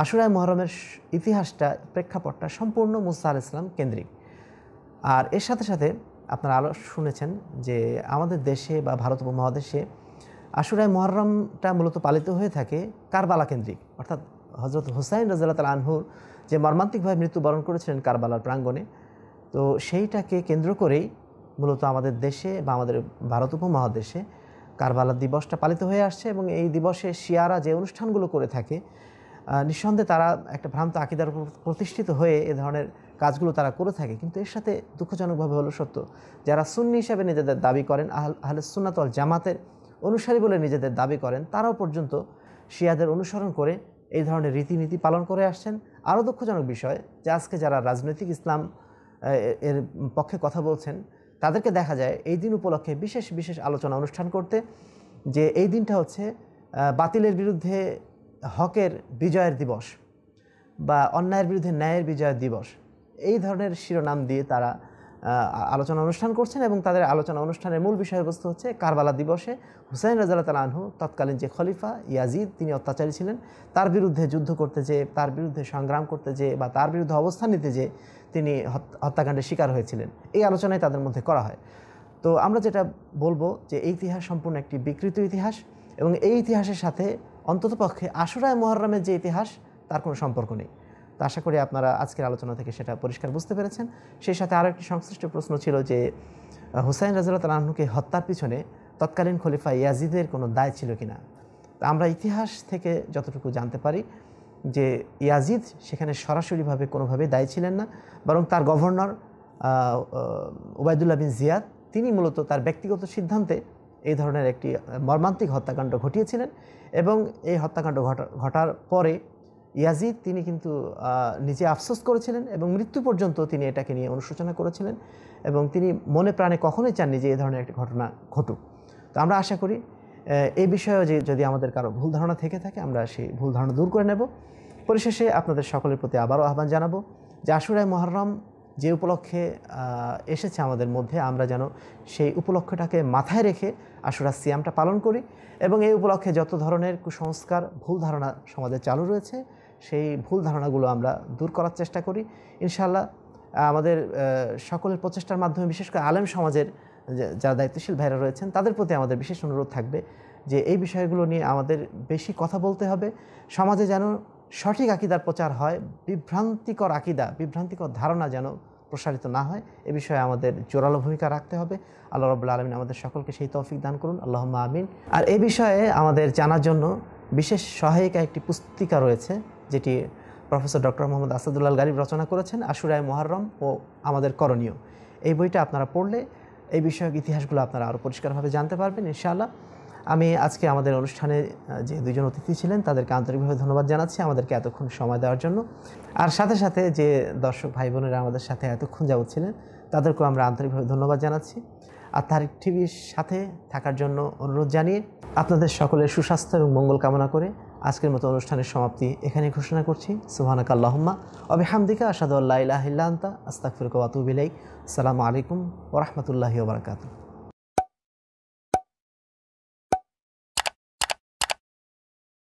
আশুরায় মহরমের ইতিহাসটা প্রেক্ষাপটটা সম্পূর্ণ মুসা আল ইসলাম কেন্দ্রিক আর এর সাথে সাথে আপনারা আলো শুনেছেন যে আমাদের দেশে বা ভারত উপমহাদেশে আশুরায় মহরমটা মূলত পালিত হয়ে থাকে কারবালা কেন্দ্রিক অর্থাৎ হজরত হুসাইন রাজাল তাল আনহুর যে মর্মান্তিকভাবে মৃত্যুবরণ করেছিলেন কারবালার প্রাঙ্গণে তো সেইটাকে কেন্দ্র করেই মূলত আমাদের দেশে বা আমাদের ভারত উপমহাদেশে কারবালা দিবসটা পালিত হয়ে আসছে এবং এই দিবসে শিয়ারা যে অনুষ্ঠানগুলো করে থাকে নিঃসন্দেহে তারা একটা ভ্রান্ত আকিদার উপর প্রতিষ্ঠিত হয়ে এ ধরনের কাজগুলো তারা করে থাকে কিন্তু এর সাথে দুঃখজনকভাবে হলো সত্য যারা সুন্নি হিসাবে নিজেদের দাবি করেন আহলে সুন্নাতল জামাতের অনুসারী বলে নিজেদের দাবি করেন তারাও পর্যন্ত শিয়াদের অনুসরণ করে এই ধরনের রীতিনীতি পালন করে আসছেন আরও দুঃখজনক বিষয় যে আজকে যারা রাজনৈতিক ইসলাম এর পক্ষে কথা বলছেন তাদেরকে দেখা যায় এই দিন উপলক্ষে বিশেষ বিশেষ আলোচনা অনুষ্ঠান করতে যে এই দিনটা হচ্ছে বাতিলের বিরুদ্ধে হকের বিজয়ের দিবস বা অন্যায়ের বিরুদ্ধে ন্যায়ের বিজয়ের দিবস এই ধরনের শিরোনাম দিয়ে তারা আলোচনা অনুষ্ঠান করছেন এবং তাদের আলোচনা অনুষ্ঠানের মূল বিষয়বস্তু হচ্ছে কারবালা দিবসে হুসাইন রাজাল্লাহ তাল আনহু তৎকালীন যে খলিফা ইয়াজিদ তিনি অত্যাচারী ছিলেন তার বিরুদ্ধে যুদ্ধ করতে যে তার বিরুদ্ধে সংগ্রাম করতে যে বা তার বিরুদ্ধে অবস্থান নিতে যে তিনি হত্যাকাণ্ডের শিকার হয়েছিলেন এই আলোচনায় তাদের মধ্যে করা হয় তো আমরা যেটা বলবো যে এই ইতিহাস সম্পূর্ণ একটি বিকৃত ইতিহাস এবং এই ইতিহাসের সাথে অন্ততপক্ষে আশুরায় মোহরমের যে ইতিহাস তার কোনো সম্পর্ক নেই তো আশা করি আপনারা আজকের আলোচনা থেকে সেটা পরিষ্কার বুঝতে পেরেছেন সেই সাথে আরও একটি সংশ্লিষ্ট প্রশ্ন ছিল যে হুসাইন রাজাল্লাহ তালাহুকে হত্যার পিছনে তৎকালীন খলিফা ইয়াজিদের কোনো দায় ছিল কিনা তা আমরা ইতিহাস থেকে যতটুকু জানতে পারি যে ইয়াজিদ সেখানে সরাসরিভাবে কোনোভাবে দায়ী ছিলেন না বরং তার গভর্নর ওবায়দুল্লাহ বিন জিয়াদ তিনি মূলত তার ব্যক্তিগত সিদ্ধান্তে এই ধরনের একটি মর্মান্তিক হত্যাকাণ্ড ঘটিয়েছিলেন এবং এই হত্যাকাণ্ড ঘটার পরে ইয়াজিদ তিনি কিন্তু নিজে আফসোস করেছিলেন এবং মৃত্যু পর্যন্ত তিনি এটাকে নিয়ে অনুশোচনা করেছিলেন এবং তিনি মনে প্রাণে কখনোই চাননি যে এই ধরনের একটি ঘটনা ঘটুক তো আমরা আশা করি এই বিষয়েও যে যদি আমাদের কারো ভুল ধারণা থেকে থাকে আমরা সেই ভুল ধারণা দূর করে নেব পরিশেষে আপনাদের সকলের প্রতি আবারও আহ্বান জানাবো যে আশুরায় মহরম যে উপলক্ষে এসেছে আমাদের মধ্যে আমরা যেন সেই উপলক্ষটাকে মাথায় রেখে আশুরা সিয়ামটা পালন করি এবং এই উপলক্ষে যত ধরনের কুসংস্কার ভুল ধারণা সমাজে চালু রয়েছে সেই ভুল ধারণাগুলো আমরা দূর করার চেষ্টা করি ইনশাল্লাহ আমাদের সকলের প্রচেষ্টার মাধ্যমে বিশেষ করে আলেম সমাজের যারা দায়িত্বশীল ভাইরা রয়েছেন তাদের প্রতি আমাদের বিশেষ অনুরোধ থাকবে যে এই বিষয়গুলো নিয়ে আমাদের বেশি কথা বলতে হবে সমাজে যেন সঠিক আকিদার প্রচার হয় বিভ্রান্তিকর আকিদা বিভ্রান্তিকর ধারণা যেন প্রসারিত না হয় এ বিষয়ে আমাদের জোরালো ভূমিকা রাখতে হবে আল্লাহ রবুল্লা আলমিন আমাদের সকলকে সেই তৌফিক দান করুন আল্লাহ আমিন আর এ বিষয়ে আমাদের জানার জন্য বিশেষ সহায়িকা একটি পুস্তিকা রয়েছে যেটি প্রফেসর ডক্টর মোহাম্মদ আসাদুল্লাল গালিব রচনা করেছেন আশুরায় মোহারম ও আমাদের করণীয় এই বইটা আপনারা পড়লে এই বিষয়ক ইতিহাসগুলো আপনারা আরও পরিষ্কারভাবে জানতে পারবেন ইনশাআল্লাহ আমি আজকে আমাদের অনুষ্ঠানে যে দুজন অতিথি ছিলেন তাদেরকে আন্তরিকভাবে ধন্যবাদ জানাচ্ছি আমাদেরকে এতক্ষণ সময় দেওয়ার জন্য আর সাথে সাথে যে দর্শক ভাই বোনেরা আমাদের সাথে এতক্ষণ যাবৎ ছিলেন তাদেরকেও আমরা আন্তরিকভাবে ধন্যবাদ জানাচ্ছি আর তারিখ টিভির সাথে থাকার জন্য অনুরোধ জানিয়ে আপনাদের সকলের সুস্বাস্থ্য এবং মঙ্গল কামনা করে আজকের মতো অনুষ্ঠানের সমাপ্তি এখানে ঘোষণা করছি সুহানাক আল্লাহম্মা অবে হামদিকা আসাদুল্লাহ ইহিল্লান্তা আস্তাকফিরকাতুবিলাইক সালামু আলাইকুম ওরহমতুল্লাহি ওবরাকাতু